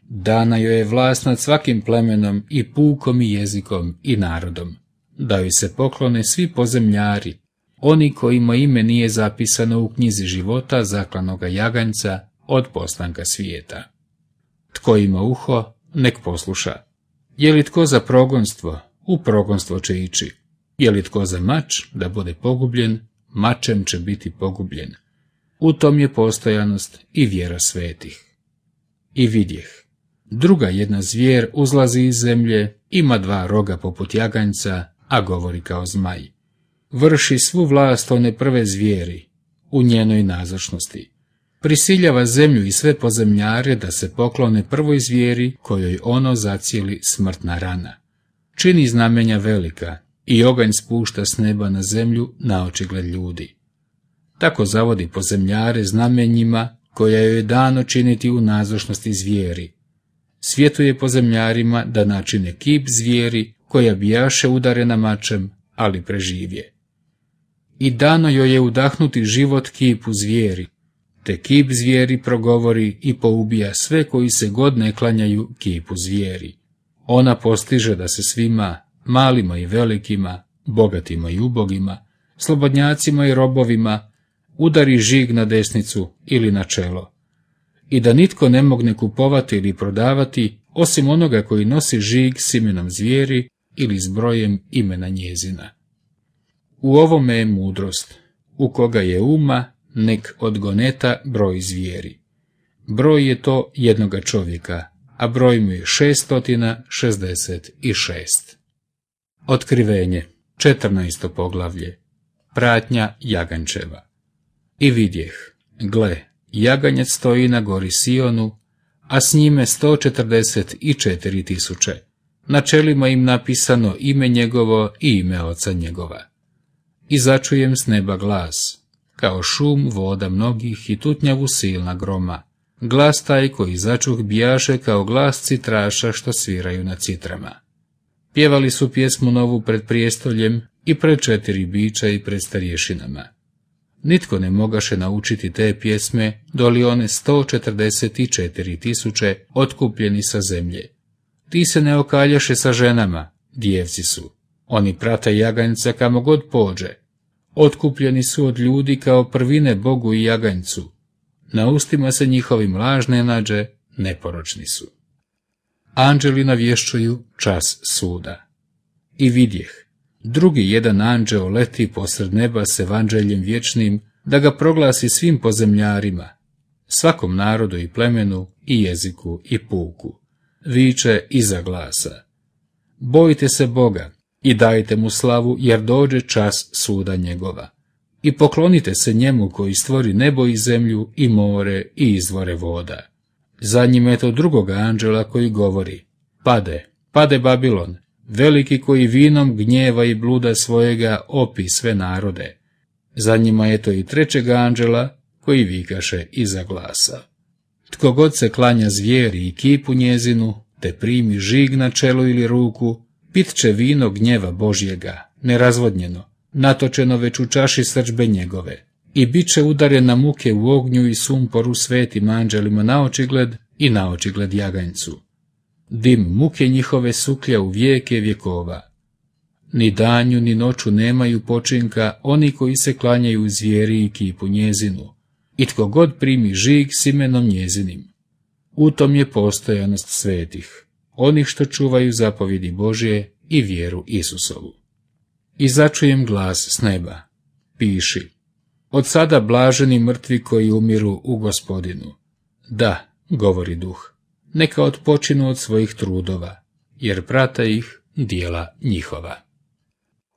Dana joj je vlast nad svakim plemenom i pukom i jezikom i narodom. Da joj se poklone svi pozemljari, oni kojima ime nije zapisano u knjizi života zaklanoga jaganjca od postanka svijeta. Tko ima uho, nek posluša. Je li tko za progonstvo, u progonstvo će ići. Je li tko za mač da bude pogubljen, mačem će biti pogubljen. U tom je postojanost i vjera svetih. I vidjeh. Druga jedna zvijer uzlazi iz zemlje, ima dva roga poput jaganjca, a govori kao zmaj. Vrši svu vlast one prve zvijeri, u njenoj nazočnosti. Prisiljava zemlju i sve pozemljare da se poklone prvoj zvijeri kojoj ono zacijeli smrtna rana čini znamenja velika i oganj spušta s neba na zemlju na očigled ljudi. Tako zavodi pozemljare znamenjima koja joj je dano činiti u nazočnosti zvijeri. Svjetuje pozemljarima da načine kip zvijeri koja bijaše udarena mačem, ali preživje. I dano joj je udahnuti život kipu zvijeri, te kip zvijeri progovori i poubija sve koji se god ne klanjaju kipu zvijeri. Ona postiže da se svima, malima i velikima, bogatima i ubogima, slobodnjacima i robovima, udari žig na desnicu ili na čelo, i da nitko ne mogne kupovati ili prodavati osim onoga koji nosi žig s imenom zvijeri ili s brojem imena njezina. U ovome je mudrost, u koga je uma, nek odgoneta broj zvijeri. Broj je to jednoga čovjeka, a broj mu je 666. Otkrivenje, 14. poglavlje, pratnja Jagančeva. I vidjeh, gle, Jaganjec stoji na gori Sionu, a s njime 144 tisuće. Na čelima im napisano ime njegovo i ime oca njegova. I začujem s neba glas, kao šum voda mnogih i tutnjavu silna groma Glas taj koji začuh bijaše kao glas citraša što sviraju na citrama. Pjevali su pjesmu novu pred prijestoljem i pred četiri bića i pred starješinama. Nitko ne mogaše naučiti te pjesme, doli one 144 tisuće otkupljeni sa zemlje. Ti se ne okaljaše sa ženama, djevci su. Oni prate jaganjca kamo god pođe. Otkupljeni su od ljudi kao prvine Bogu i jaganjcu, na ustima se njihovim lažne nađe, neporočni su. Anđeli navješćuju čas suda. I vidjeh, drugi jedan anđeo leti posred neba s evanđeljem vječnim, da ga proglasi svim pozemljarima, svakom narodu i plemenu, i jeziku, i puku. Viče iza glasa. Bojite se Boga i dajte mu slavu, jer dođe čas suda njegova i poklonite se njemu koji stvori nebo i zemlju i more i izvore voda. Za njima je to drugoga anđela koji govori, pade, pade Babilon, veliki koji vinom gnjeva i bluda svojega opi sve narode. Za njima je to i trećeg anđela koji vikaše iza glasa. Tko god se klanja zvijeri i kipu njezinu, te primi žig na čelu ili ruku, pit će vino gnjeva Božjega, nerazvodnjeno, natočeno već u čaši srčbe njegove, i bit će udare na muke u ognju i sumporu svetim anđelima na očigled i na očigled jaganjcu. Dim muke njihove suklja u vijeke vjekova. Ni danju ni noću nemaju počinka oni koji se klanjaju zvijeri i kipu njezinu, i tko god primi žig s imenom njezinim. U tom je postojanost svetih, onih što čuvaju zapovjedi Božje i vjeru Isusovu i začujem glas s neba. Piši. Od sada blaženi mrtvi koji umiru u gospodinu. Da, govori duh, neka odpočinu od svojih trudova, jer prata ih dijela njihova.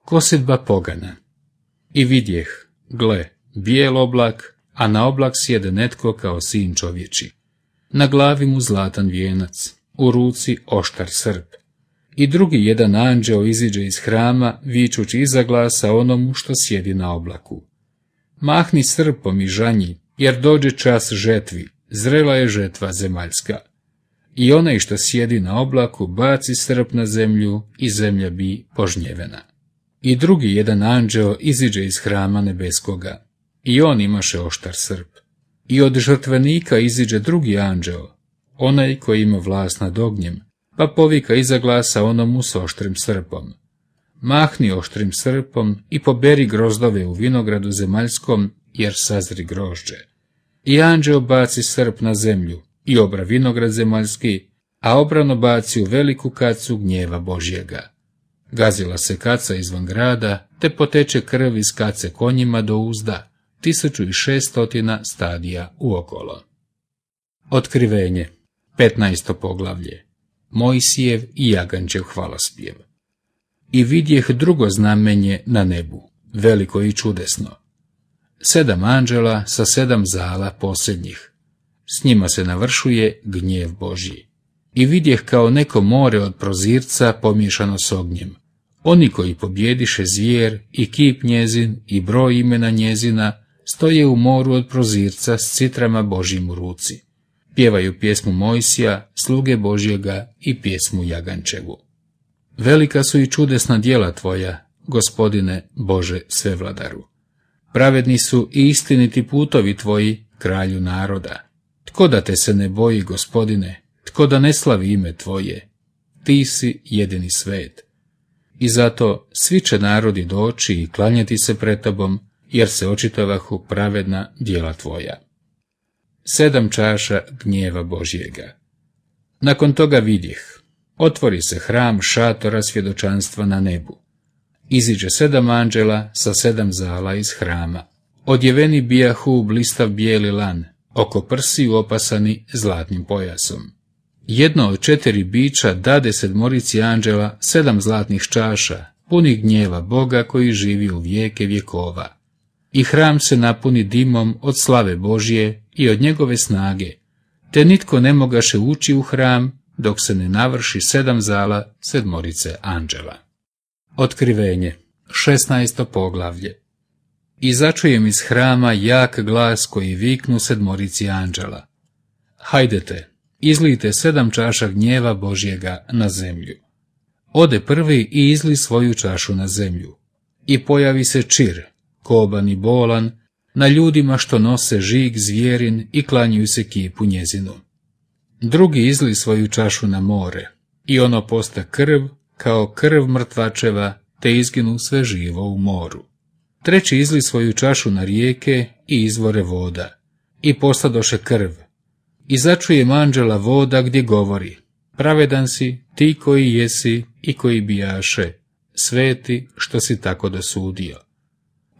Kosedba pogana. I vidjeh, gle, bijel oblak, a na oblak sjede netko kao sin čovječi. Na glavi mu zlatan vijenac, u ruci oštar srp, i drugi jedan anđeo iziđe iz hrama, vičući iza glasa onomu što sjedi na oblaku. Mahni srpom i žanji, jer dođe čas žetvi, zrela je žetva zemaljska. I onaj što sjedi na oblaku baci srp na zemlju i zemlja bi požnjevena. I drugi jedan anđeo iziđe iz hrama nebeskoga, i on imaše oštar srp. I od žrtvenika iziđe drugi anđeo, onaj koji ima vlast nad ognjem, pa povika iza glasa onomu s oštrim srpom. Mahni oštrim srpom i poberi grozdove u vinogradu zemaljskom, jer sazri grožđe. I anđeo baci srp na zemlju, i obra vinograd zemaljski, a obrano baci u veliku kacu gnjeva Božjega. Gazila se kaca izvan grada, te poteče krv iz kace konjima do uzda, 1600 stadija uokolo. Otkrivenje, 15. poglavlje. Mojsijev i Jaganđev hvalospjev. I vidjeh drugo znamenje na nebu, veliko i čudesno. Sedam anđela sa sedam zala posljednjih. S njima se navršuje gnjev Božji. I vidjeh kao neko more od prozirca pomiješano s ognjem. Oni koji pobjediše zvijer i kip njezin i broj imena njezina stoje u moru od prozirca s citrama Božjim u ruci Pjevaju pjesmu Mojsija, sluge Božjega i pjesmu Jagančevu. Velika su i čudesna djela tvoja, gospodine Bože svevladaru. Pravedni su i istiniti putovi tvoji, kralju naroda. Tko da te se ne boji, gospodine, tko da ne slavi ime tvoje, ti si jedini svet. I zato svi će narodi doći i klanjati se pred tobom, jer se očitavahu pravedna djela tvoja sedam čaša gnjeva Božjega. Nakon toga vidjeh, otvori se hram šatora svjedočanstva na nebu. Iziđe sedam anđela sa sedam zala iz hrama. Odjeveni bijahu blistav bijeli lan, oko prsi opasani zlatnim pojasom. Jedno od četiri bića dade sedmorici anđela sedam zlatnih čaša, punih gnjeva Boga koji živi u vijeke vjekova. I hram se napuni dimom od slave Božje i od njegove snage, te nitko ne mogaše ući u hram dok se ne navrši sedam zala sedmorice anđela. Otkrivenje, 16. poglavlje. I začujem iz hrama jak glas koji viknu sedmorici anđela. Hajdete, izlijte sedam čaša gnjeva Božjega na zemlju. Ode prvi i izli svoju čašu na zemlju. I pojavi se čir, koban i bolan, na ljudima što nose žig zvjerin i klanjuju se kipu njezinu. Drugi izli svoju čašu na more i ono posta krv kao krv mrtvačeva te izginu sve živo u moru. Treći izli svoju čašu na rijeke i izvore voda i postadoše krv. I začuje manđela voda gdje govori, pravedan si ti koji jesi i koji bijaše, sveti što si tako dosudio.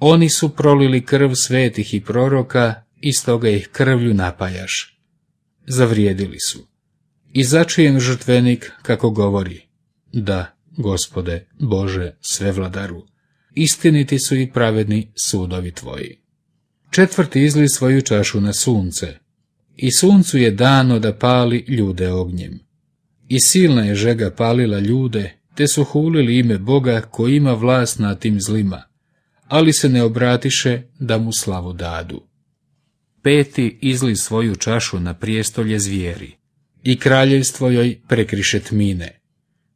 Oni su prolili krv svetih i proroka i stoga ih krvlju napajaš. Zavrijedili su. I začujem žrtvenik kako govori. Da, gospode, Bože, svevladaru, istiniti su i pravedni sudovi tvoji. Četvrti izli svoju čašu na sunce. I suncu je dano da pali ljude ognjem. I silna je žega palila ljude, te su hulili ime Boga koji ima vlast na tim zlima ali se ne obratiše da mu slavu dadu. Peti izli svoju čašu na prijestolje zvijeri i kraljevstvo joj prekriše tmine.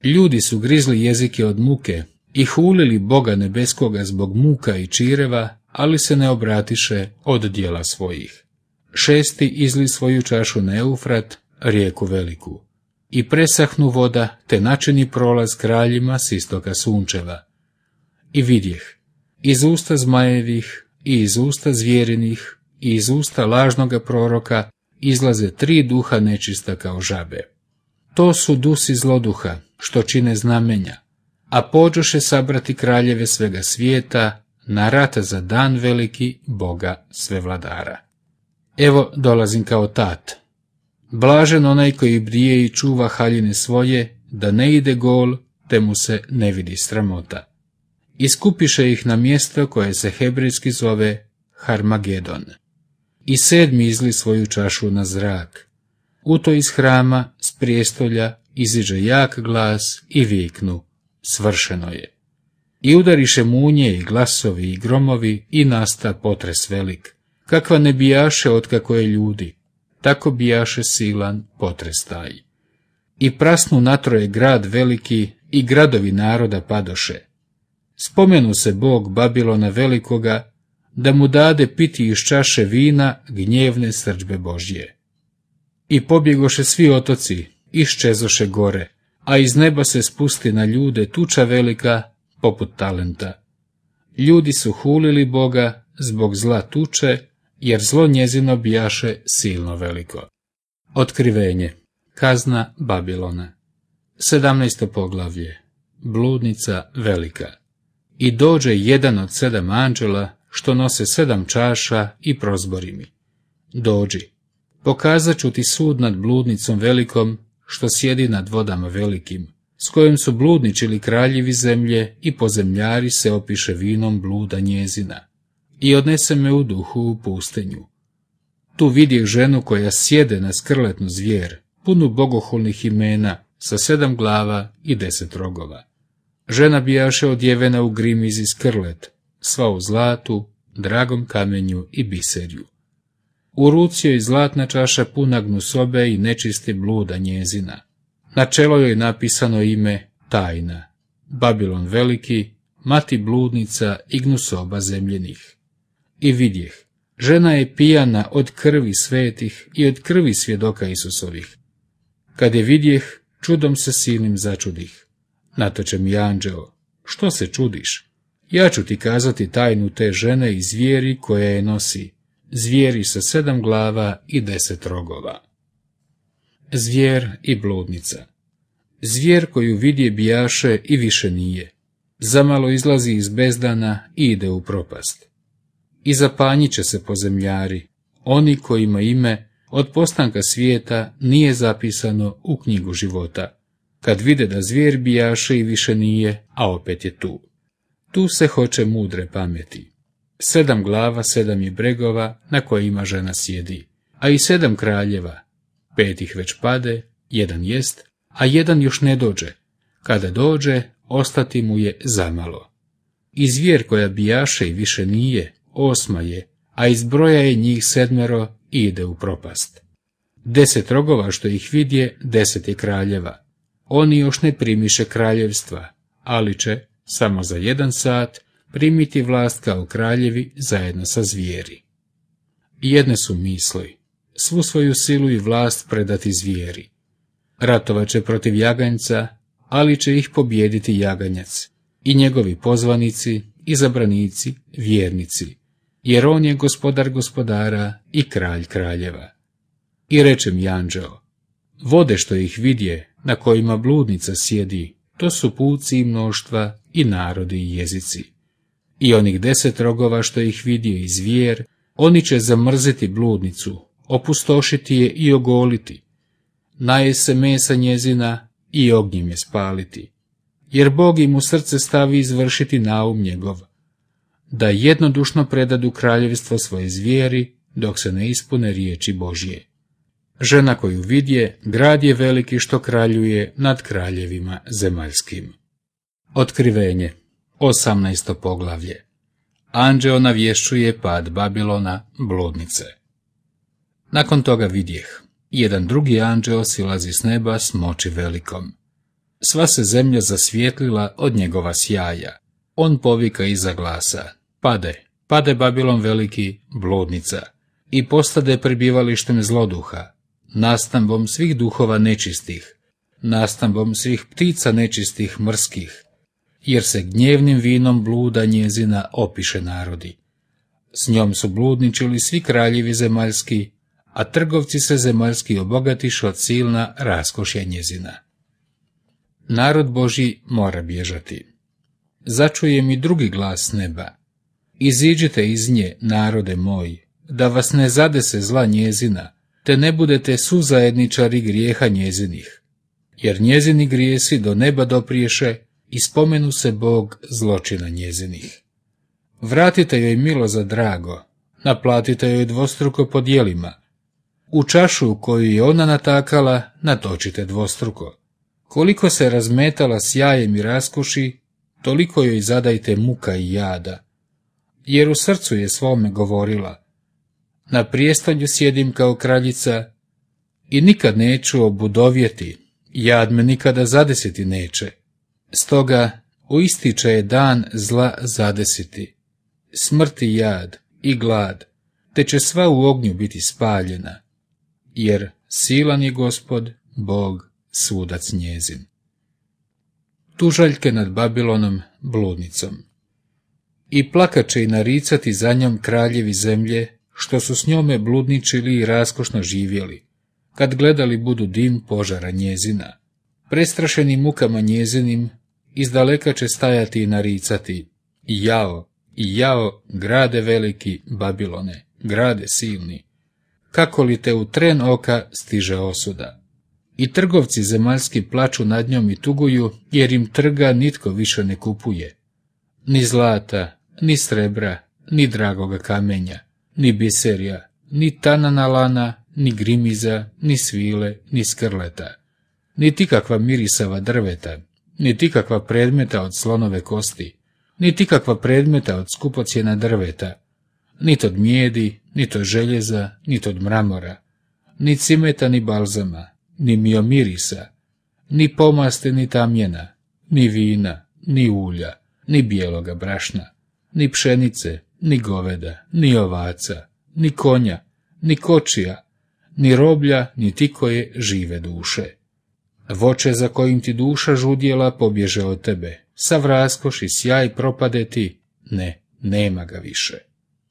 Ljudi su grizli jezike od muke i hulili Boga nebeskoga zbog muka i čireva, ali se ne obratiše od dijela svojih. Šesti izli svoju čašu na Eufrat, rijeku veliku, i presahnu voda, te načini prolaz kraljima s istoka sunčeva. I vidjeh, iz usta zmajevih i iz usta zvjerinih i iz usta lažnoga proroka izlaze tri duha nečista kao žabe. To su dusi zloduha, što čine znamenja, a pođoše sabrati kraljeve svega svijeta na rata za dan veliki Boga sve vladara. Evo dolazim kao tat. Blažen onaj koji brije i čuva haljine svoje, da ne ide gol, te mu se ne vidi sramota i skupiše ih na mjesto koje se hebrejski zove Harmagedon. I sedmi izli svoju čašu na zrak. U to iz hrama, s prijestolja, iziđe jak glas i viknu, svršeno je. I udariše munje i glasovi i gromovi i nasta potres velik. Kakva ne bijaše otkako je ljudi, tako bijaše silan potres taj. I prasnu natroje grad veliki i gradovi naroda padoše spomenu se Bog Babilona velikoga, da mu dade piti iz čaše vina gnjevne srđbe Božje. I pobjegoše svi otoci, iščezoše gore, a iz neba se spusti na ljude tuča velika, poput talenta. Ljudi su hulili Boga zbog zla tuče, jer zlo njezino bijaše silno veliko. Otkrivenje. Kazna Babilona. 17. poglavlje. Bludnica velika i dođe jedan od sedam anđela, što nose sedam čaša i prozbori mi. Dođi, pokazat ću ti sud nad bludnicom velikom, što sjedi nad vodama velikim, s kojom su bludničili kraljevi zemlje i pozemljari se opiše vinom bluda njezina. I odnese me u duhu u pustenju. Tu vidi ženu koja sjede na skrletnu zvijer, punu bogohulnih imena, sa sedam glava i deset rogova. Žena bijaše odjevena u grimizi skrlet, sva u zlatu, dragom kamenju i biserju. U ruci joj zlatna čaša puna gnusobe i nečiste bluda njezina. Na čelo joj napisano ime Tajna, Babilon veliki, mati bludnica i gnusoba zemljenih. I vidjeh, žena je pijana od krvi svetih i od krvi svjedoka Isusovih. Kad je vidjeh, čudom se silnim začudih natoče mi anđeo. Što se čudiš? Ja ću ti kazati tajnu te žene i zvijeri koja je nosi. Zvijeri sa sedam glava i deset rogova. Zvijer i bludnica Zvijer koju vidje bijaše i više nije. Zamalo izlazi iz bezdana i ide u propast. I zapanjit će se po zemljari, oni kojima ime od postanka svijeta nije zapisano u knjigu života kad vide da zvijer bijaše i više nije, a opet je tu. Tu se hoće mudre pameti. Sedam glava, sedam je bregova na kojima žena sjedi, a i sedam kraljeva. Pet ih već pade, jedan jest, a jedan još ne dođe. Kada dođe, ostati mu je zamalo. I zvijer koja bijaše i više nije, osma je, a iz broja je njih sedmero i ide u propast. Deset rogova što ih vidje, deset je kraljeva oni još ne primiše kraljevstva, ali će, samo za jedan sat, primiti vlast kao kraljevi zajedno sa zvijeri. Jedne su misli, svu svoju silu i vlast predati zvijeri. Ratovat će protiv jaganjca, ali će ih pobijediti jaganjac i njegovi pozvanici, i zabranici, vjernici, jer on je gospodar gospodara i kralj kraljeva. I rečem janđeo, vode što ih vidje, na kojima bludnica sjedi, to su puci i mnoštva i narodi i jezici. I onih deset rogova što ih vidio i zvijer, oni će zamrziti bludnicu, opustošiti je i ogoliti. Naje se mesa njezina i ognjem je spaliti. Jer Bog im u srce stavi izvršiti naum njegov, da jednodušno predadu kraljevstvo svoje zvijeri, dok se ne ispune riječi Božje. Žena koju vidje, grad je veliki što kraljuje nad kraljevima zemaljskim. Otkrivenje, 18. poglavlje. Anđeo navješćuje pad Babilona, bludnice. Nakon toga vidjeh. Jedan drugi anđeo silazi s neba s moći velikom. Sva se zemlja zasvijetlila od njegova sjaja. On povika iza glasa. Pade, pade Babilon veliki, blodnica, I postade prebivalištem zloduha, nastambom svih duhova nečistih, nastambom svih ptica nečistih mrskih, jer se gnjevnim vinom bluda njezina opiše narodi. S njom su bludničili svi kraljevi zemaljski, a trgovci se zemaljski obogatišu od silna raskošja njezina. Narod Boži mora bježati. Začuje mi drugi glas neba. Iziđite iz nje, narode moj da vas ne zadese zla njezina, te ne budete suzajedničari grijeha njezinih, jer njezini grijesi do neba dopriješe i spomenu se Bog zločina njezinih. Vratite joj milo za drago, naplatite joj dvostruko po dijelima, u čašu koju je ona natakala natočite dvostruko. Koliko se razmetala s jajem i raskuši, toliko joj zadajte muka i jada. Jer u srcu je svome govorila, na prijestanju sjedim kao kraljica i nikad neću obudovjeti, jad me nikada zadesiti neće. Stoga uističe je dan zla zadesiti, smrti jad i glad, te će sva u ognju biti spaljena, jer silan je gospod, Bog, sudac njezin. Tužaljke nad Babilonom bludnicom. I će i naricati za njom kraljevi zemlje, što su s njome bludničili i raskošno živjeli, kad gledali budu dim požara njezina. Prestrašeni mukama njezinim, izdaleka će stajati i naricati, i jao, i jao, grade veliki Babilone, grade silni, kako li te u tren oka stiže osuda. I trgovci zemaljski plaču nad njom i tuguju, jer im trga nitko više ne kupuje. Ni zlata, ni srebra, ni dragoga kamenja ni Biserija, ni Tanana Lana, ni Grimiza, ni Svile, ni Skrleta. Ni tikakva mirisava drveta, ni tikakva predmeta od slonove kosti, ni tikakva predmeta od skupocjena drveta, niti od mjedi, niti od željeza, niti od mramora, ni cimeta, ni balzama, ni miomirisa, ni pomaste, ni tamjena, ni vina, ni ulja, ni bijeloga brašna, ni pšenice, ni goveda, ni ovaca, ni konja, ni kočija, ni roblja, ni ti koje žive duše. Voče za kojim ti duša žudjela pobježe od tebe, sav raskoš i sjaj propade ti, ne, nema ga više.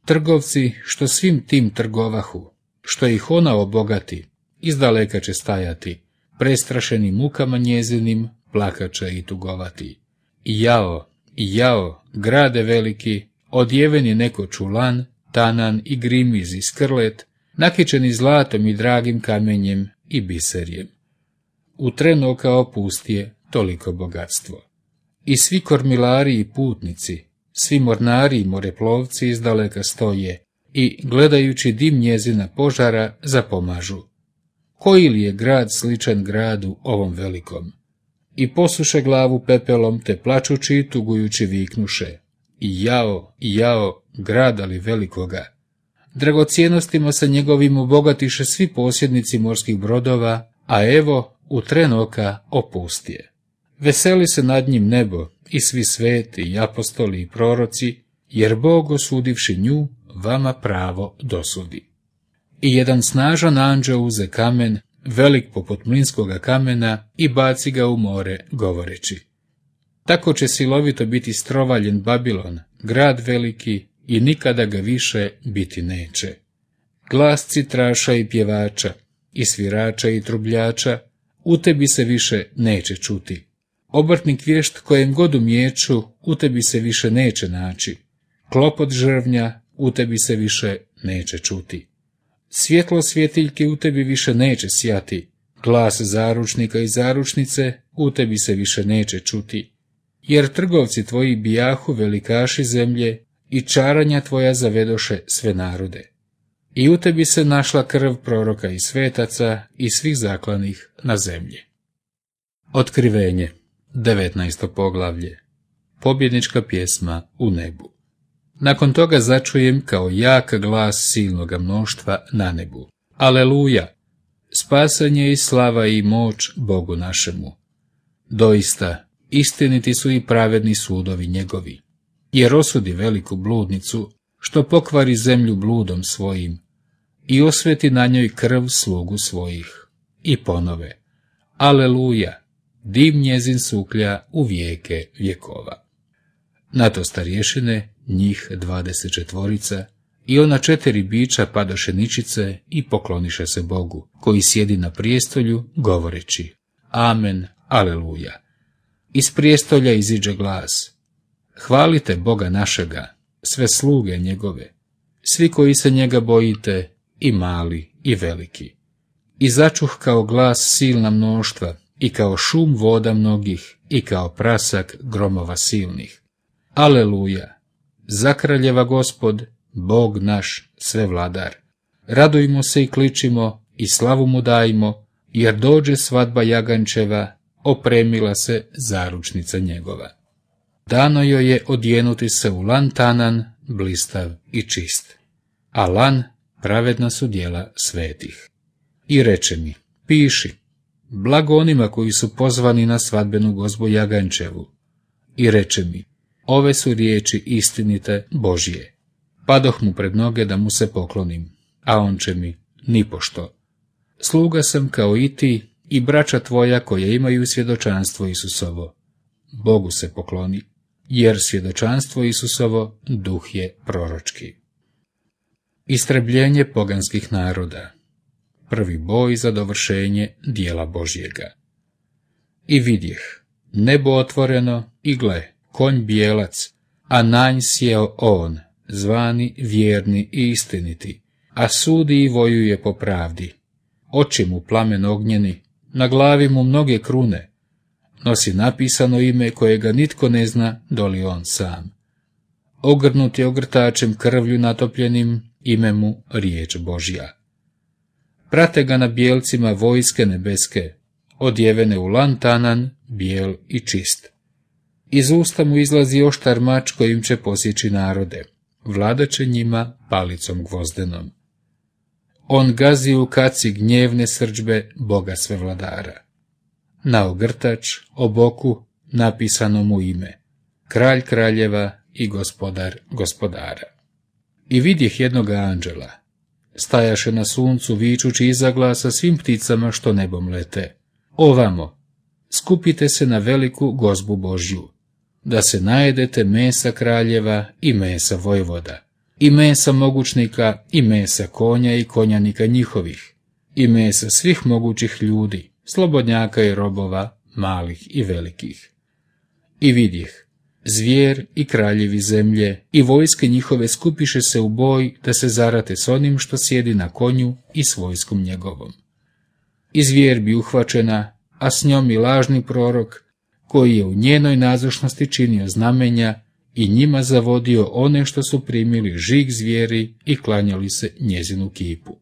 Trgovci što svim tim trgovahu, što ih ona obogati, izdaleka će stajati, prestrašeni mukama njezinim, plakaće i tugovati. I jao, i jao, grade veliki, odjeveni neko čulan, tanan i grimiz i skrlet, nakičeni zlatom i dragim kamenjem i biserjem. U tren oka opustije toliko bogatstvo. I svi kormilari i putnici, svi mornari i moreplovci izdaleka stoje i, gledajući dim njezina požara, zapomažu. Koji li je grad sličan gradu ovom velikom? I posuše glavu pepelom, te plačući i tugujući viknuše i jao, i jao, grada velikoga. Dragocijenostima se njegovim obogatiše svi posjednici morskih brodova, a evo, u trenoka opustije. Veseli se nad njim nebo i svi sveti i apostoli i proroci, jer Bog osudivši nju, vama pravo dosudi. I jedan snažan anđeo uze kamen, velik poput mlinskoga kamena, i baci ga u more, govoreći. Tako će silovito biti strovaljen Babilon, grad veliki, i nikada ga više biti neće. Glas citraša i pjevača, i svirača i trubljača, u tebi se više neće čuti. Obrtnik vješt kojem god umjeću, u tebi se više neće naći. Klopot žrvnja, u tebi se više neće čuti. Svjetlo svjetiljke u tebi više neće sjati. Glas zaručnika i zaručnice u tebi se više neće čuti jer trgovci tvoji bijahu velikaši zemlje i čaranja tvoja zavedoše sve narode. I u tebi se našla krv proroka i svetaca i svih zaklanih na zemlji. Otkrivenje 19. poglavlje Pobjednička pjesma u nebu Nakon toga začujem kao jak glas silnoga mnoštva na nebu. Aleluja! Spasanje i slava i moć Bogu našemu. Doista, istiniti su i pravedni sudovi njegovi, jer osudi veliku bludnicu, što pokvari zemlju bludom svojim, i osveti na njoj krv slugu svojih, i ponove, aleluja, div njezin suklja u vijeke vjekova. Na to starješine, njih dvadeset četvorica, i ona četiri bića padoše ničice i pokloniše se Bogu, koji sjedi na prijestolju, govoreći, Amen, Aleluja. Iz prijestolja iziđe glas. Hvalite Boga našega, sve sluge njegove, svi koji se njega bojite, i mali i veliki. I začuh kao glas silna mnoštva, i kao šum voda mnogih, i kao prasak gromova silnih. Aleluja! Zakraljeva gospod, Bog naš, sve vladar. Radujmo se i kličimo, i slavu mu dajmo, jer dođe svadba Jagančeva, opremila se zaručnica njegova. Dano joj je odjenuti se u lan tanan, blistav i čist. A lan pravedna su dijela svetih. I reče mi, piši, blago onima koji su pozvani na svadbenu gozbu Jagančevu. I reče mi, ove su riječi istinite Božje. Padoh mu pred noge da mu se poklonim, a on će mi, nipošto. Sluga sam kao i ti, i braća tvoja koje imaju svjedočanstvo Isusovo. Bogu se pokloni, jer svjedočanstvo Isusovo duh je proročki. Istrebljenje poganskih naroda Prvi boj za dovršenje dijela Božjega. I vidjeh, nebo otvoreno, i gle, konj bijelac, a nanj sjeo on, zvani vjerni i istiniti, a sudi i vojuje po pravdi. Oči mu plamen ognjeni, na glavi mu mnoge krune, nosi napisano ime kojega nitko ne zna, doli on sam. Ogrnut je ogrtačem krvlju natopljenim, ime mu riječ Božja. Prate ga na bijelcima vojske nebeske, odjevene u tanan, bijel i čist. Iz usta mu izlazi oštar mač kojim će posjeći narode, vladaće njima palicom gvozdenom on gazi u kaci gnjevne srđbe Boga svevladara. Na ogrtač, oboku, napisano mu ime, kralj kraljeva i gospodar gospodara. I vidjeh jednoga anđela. Stajaše na suncu vičući iza glasa svim pticama što nebom lete. Ovamo, skupite se na veliku gozbu Božju, da se najedete mesa kraljeva i mesa vojvoda i mesa mogućnika, i mesa konja i konjanika njihovih, i mesa svih mogućih ljudi, slobodnjaka i robova, malih i velikih. I vidih, zvijer i kraljevi zemlje i vojske njihove skupiše se u boj da se zarate s onim što sjedi na konju i s vojskom njegovom. I zvijer bi uhvaćena, a s njom i lažni prorok, koji je u njenoj nazočnosti činio znamenja i njima zavodio one što su primili žig zvijeri i klanjali se njezinu kipu.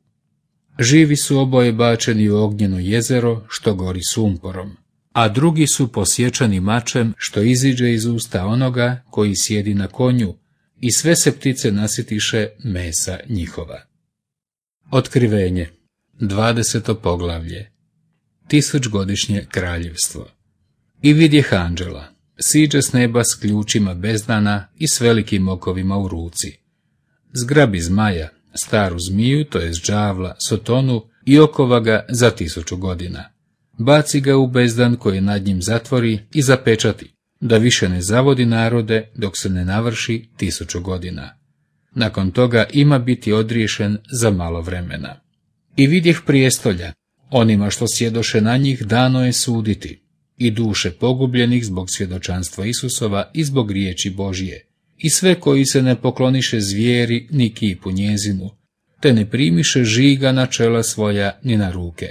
Živi su oboje bačeni u ognjeno jezero što gori sumporom, a drugi su posječani mačem što iziđe iz usta onoga koji sjedi na konju i sve se ptice nasitiše mesa njihova. Otkrivenje 20. poglavlje Tisućgodišnje kraljevstvo I vidjeh anđela, siđe s neba s ključima bezdana i s velikim okovima u ruci. Zgrabi zmaja, staru zmiju, to je zđavla, sotonu, i okova ga za tisuću godina. Baci ga u bezdan koji nad njim zatvori i zapečati, da više ne zavodi narode dok se ne navrši tisuću godina. Nakon toga ima biti odriješen za malo vremena. I vidjeh prijestolja, onima što sjedoše na njih dano je suditi, i duše pogubljenih zbog svjedočanstva Isusova i zbog riječi Božije, i sve koji se ne pokloniše zvijeri ni kipu njezinu, te ne primiše žiga na čela svoja ni na ruke.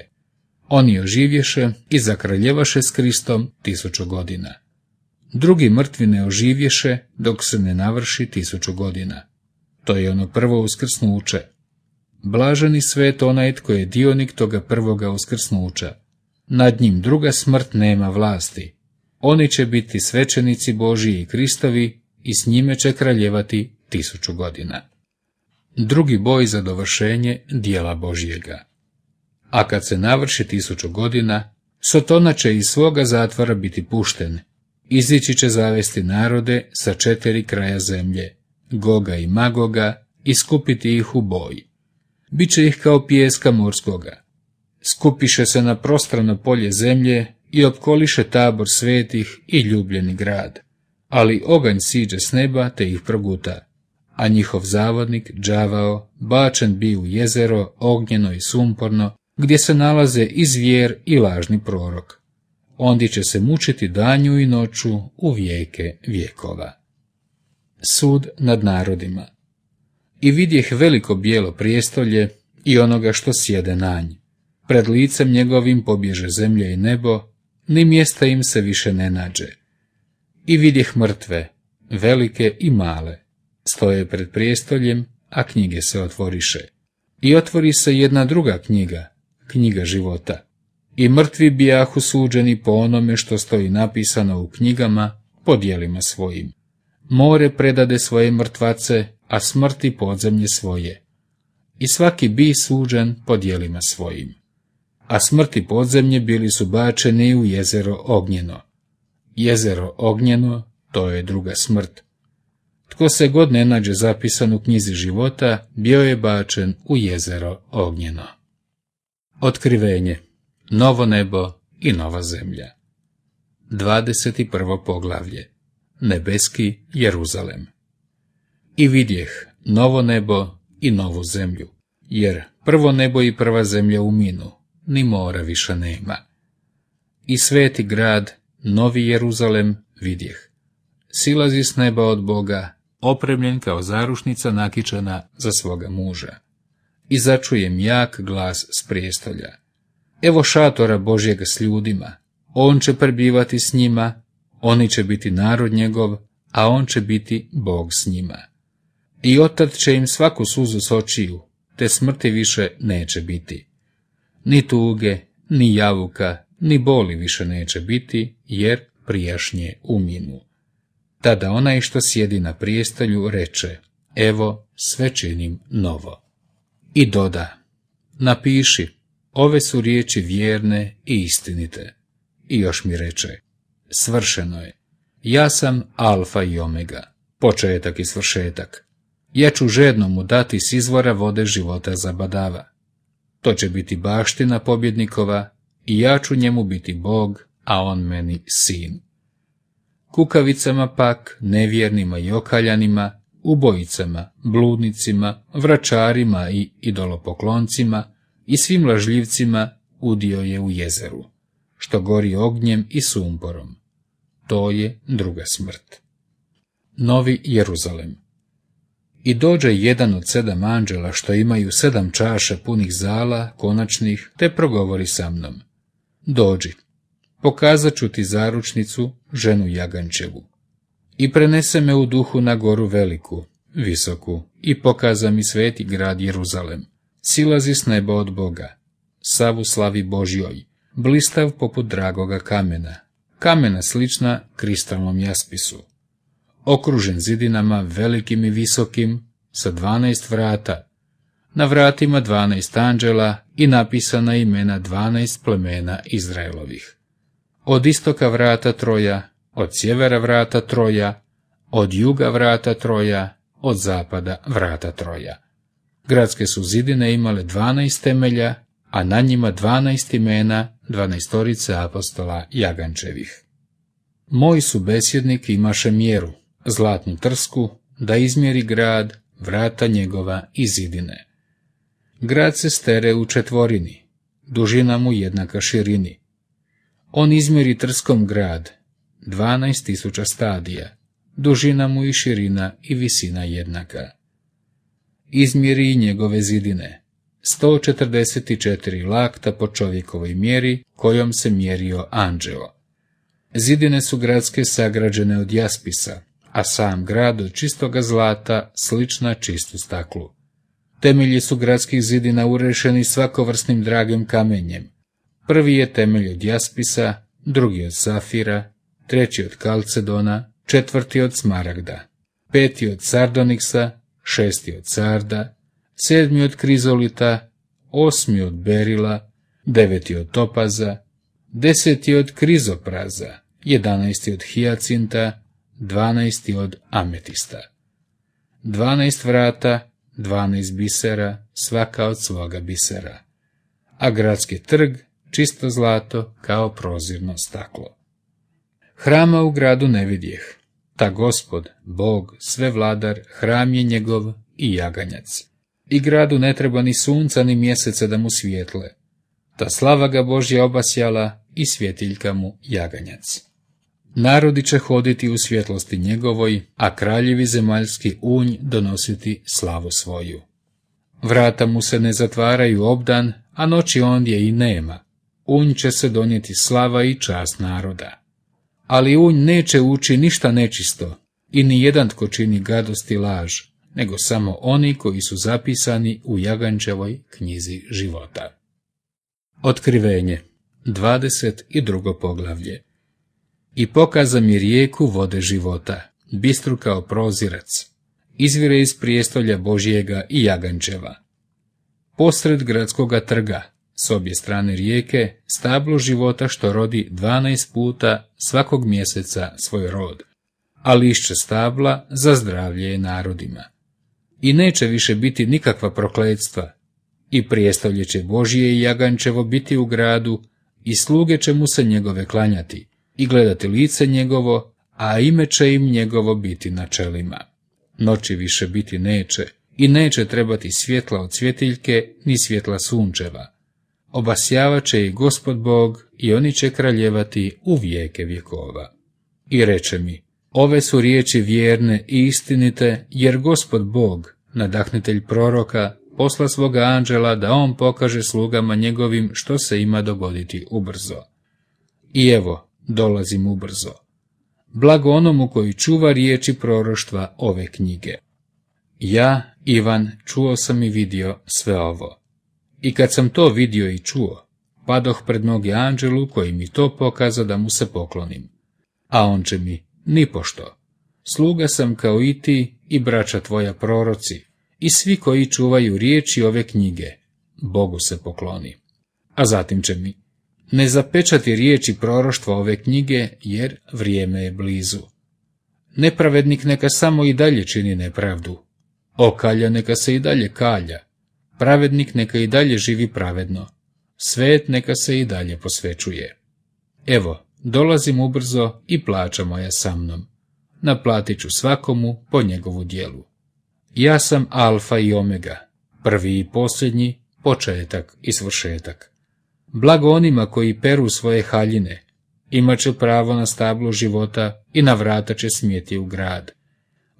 Oni oživješe i zakraljevaše s Kristom tisuću godina. Drugi mrtvi ne oživješe dok se ne navrši tisuću godina. To je ono prvo uskrsnuće. Blaženi svet onaj tko je dionik toga prvoga uskrsnuća, nad njim druga smrt nema vlasti. Oni će biti svećenici Božiji i Kristovi i s njime će kraljevati tisuću godina. Drugi boj za dovršenje dijela Božjega. A kad se navrši tisuću godina, Sotona će iz svoga zatvora biti pušten. Izići će zavesti narode sa četiri kraja zemlje, Goga i Magoga, i skupiti ih u boj. Biće ih kao pijeska morskoga, skupiše se na prostrano polje zemlje i opkoliše tabor svetih i ljubljeni grad. Ali oganj siđe s neba te ih proguta, a njihov zavodnik, džavao, bačen bi u jezero, ognjeno i sumporno, gdje se nalaze i zvijer i lažni prorok. Ondi će se mučiti danju i noću u vijeke vjekova. Sud nad narodima I vidjeh veliko bijelo prijestolje i onoga što sjede na njih pred licem njegovim pobježe zemlja i nebo, ni mjesta im se više ne nađe. I vidjeh mrtve, velike i male, stoje pred prijestoljem, a knjige se otvoriše. I otvori se jedna druga knjiga, knjiga života. I mrtvi bijahu suđeni po onome što stoji napisano u knjigama, po svojim. More predade svoje mrtvace, a smrti podzemlje svoje. I svaki bi suđen po svojim a smrti podzemlje bili su bačeni u jezero Ognjeno. Jezero Ognjeno, to je druga smrt. Tko se god ne nađe zapisan u knjizi života, bio je bačen u jezero Ognjeno. Otkrivenje. Novo nebo i nova zemlja. 21. poglavlje. Nebeski Jeruzalem. I vidjeh novo nebo i novu zemlju, jer prvo nebo i prva zemlja minu ni mora više nema. I sveti grad, Novi Jeruzalem, vidjeh. Silazi s neba od Boga, opremljen kao zarušnica nakičana za svoga muža. I začujem jak glas s prijestolja. Evo šatora Božjega s ljudima, on će prebivati s njima, oni će biti narod njegov, a on će biti Bog s njima. I otad će im svaku suzu s očiju, te smrti više neće biti. Ni tuge, ni javuka, ni boli više neće biti, jer prijašnje uminu. Tada onaj što sjedi na prijestolju reče, evo, sve činim novo. I doda, napiši, ove su riječi vjerne i istinite. I još mi reče, svršeno je, ja sam alfa i omega, početak i svršetak. Ja ću žedno mu dati s izvora vode života za badava. To će biti baština pobjednikova i ja ću njemu biti Bog, a on meni sin. Kukavicama pak, nevjernima i okaljanima, ubojicama, bludnicima, vračarima i idolopokloncima i svim lažljivcima udio je u jezeru, što gori ognjem i sumporom. To je druga smrt. Novi Jeruzalem i dođe jedan od sedam anđela što imaju sedam čaša punih zala, konačnih, te progovori sa mnom. Dođi, pokazat ću ti zaručnicu, ženu Jagančevu. I prenese me u duhu na goru veliku, visoku, i pokaza mi sveti grad Jeruzalem. Silazi s neba od Boga, savu slavi Božjoj, blistav poput dragoga kamena, kamena slična kristalnom jaspisu okružen zidinama velikim i visokim, sa dvanaest vrata, na vratima dvanaest anđela i napisana imena dvanaest plemena Izraelovih. Od istoka vrata troja, od sjevera vrata troja, od juga vrata troja, od zapada vrata troja. Gradske su zidine imale dvanaest temelja, a na njima dvanaest imena dvanaestorice apostola Jagančevih. Moj subesjednik imaše mjeru, zlatnu trsku da izmjeri grad, vrata njegova i zidine. Grad se stere u četvorini, dužina mu jednaka širini. On izmjeri trskom grad, 12.000 stadija, dužina mu i širina i visina jednaka. Izmjeri i njegove zidine, 144 lakta po čovjekovoj mjeri kojom se mjerio anđeo. Zidine su gradske sagrađene od jaspisa, a sam grad od čistoga zlata slična čistu staklu. Temelji su gradskih zidina urešeni svakovrsnim dragim kamenjem. Prvi je temelj od jaspisa, drugi od safira, treći od kalcedona, četvrti od smaragda, peti od sardoniksa, šesti od sarda, sedmi od krizolita, osmi od berila, deveti od topaza, deseti od krizopraza, jedanaesti od hijacinta, 12 od ametista. Dvanaest vrata, 12 bisera, svaka od svoga bisera. A gradski trg, čisto zlato, kao prozirno staklo. Hrama u gradu ne vidjeh. Ta gospod, Bog, sve vladar, hram je njegov i jaganjac. I gradu ne treba ni sunca ni mjeseca da mu svijetle. Ta slava ga Božja obasjala i svjetiljka mu jaganjac. Narodi će hoditi u svjetlosti njegovoj, a kraljevi zemaljski unj donositi slavu svoju. Vrata mu se ne zatvaraju obdan, a noći ondje i nema. Unj će se donijeti slava i čast naroda. Ali unj neće ući ništa nečisto, i ni jedan tko čini gadost i laž, nego samo oni koji su zapisani u Jagančevoj knjizi života. Otkrivenje 22. poglavlje i pokaza mi rijeku vode života, bistru kao prozirac. Izvire iz prijestolja Božijega i Jagančeva. Posred gradskoga trga, s obje strane rijeke, stablo života što rodi 12 puta svakog mjeseca svoj rod, a lišće stabla za zdravlje je narodima. I neće više biti nikakva prokledstva, i prijestolje će Božije i Jagančevo biti u gradu, i sluge će mu se njegove klanjati, i gledati lice njegovo, a ime će im njegovo biti na čelima. Noći više biti neće i neće trebati svjetla od svjetiljke ni svjetla sunčeva. Obasjavat će i gospod Bog i oni će kraljevati u vijeke vjekova. I reče mi, ove su riječi vjerne i istinite, jer gospod Bog, nadahnitelj proroka, posla svoga anđela da on pokaže slugama njegovim što se ima dogoditi ubrzo. I evo, Dolazim ubrzo. Blago onomu koji čuva riječi proroštva ove knjige. Ja, Ivan, čuo sam i vidio sve ovo. I kad sam to vidio i čuo, padoh pred noge anđelu koji mi to pokaza da mu se poklonim. A on će mi, nipošto. Sluga sam kao i ti i braća tvoja proroci i svi koji čuvaju riječi ove knjige. Bogu se pokloni. A zatim će mi, ne zapečati riječi proroštva ove knjige, jer vrijeme je blizu. Nepravednik neka samo i dalje čini nepravdu. Okalja neka se i dalje kalja. Pravednik neka i dalje živi pravedno. Svet neka se i dalje posvećuje. Evo, dolazim ubrzo i plaća moja sa mnom. Naplatit ću svakomu po njegovu dijelu. Ja sam alfa i omega, prvi i posljednji, početak i svršetak. Blago onima koji peru svoje haljine, imat će pravo na stablo života i na vrata će smjeti u grad.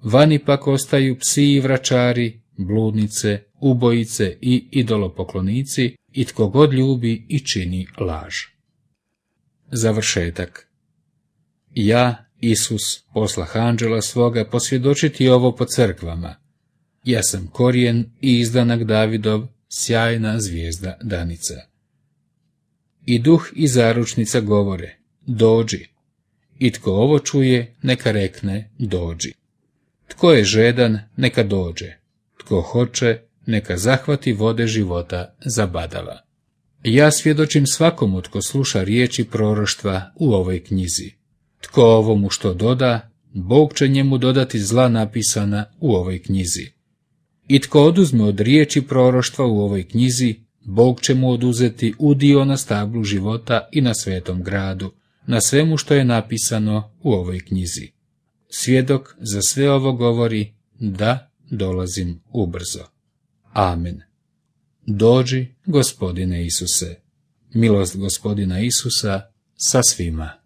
Vani pak ostaju psi i vračari, bludnice, ubojice i idolopoklonici i tko god ljubi i čini laž. Završetak Ja, Isus, posla anđela svoga posvjedočiti ovo po crkvama. Ja sam korijen i izdanak Davidov, sjajna zvijezda Danica. I duh i zaručnica govore, dođi. I tko ovo čuje, neka rekne, dođi. Tko je žedan, neka dođe. Tko hoće, neka zahvati vode života za badala. Ja svjedočim svakomu tko sluša riječi proroštva u ovoj knjizi. Tko ovomu što doda, Bog će njemu dodati zla napisana u ovoj knjizi. I tko oduzme od riječi proroštva u ovoj knjizi, Bog će mu oduzeti udio na stablu života i na svetom gradu, na svemu što je napisano u ovoj knjizi. Svjedok za sve ovo govori da dolazim ubrzo. Amen. Dođi, gospodine Isuse. Milost gospodina Isusa sa svima.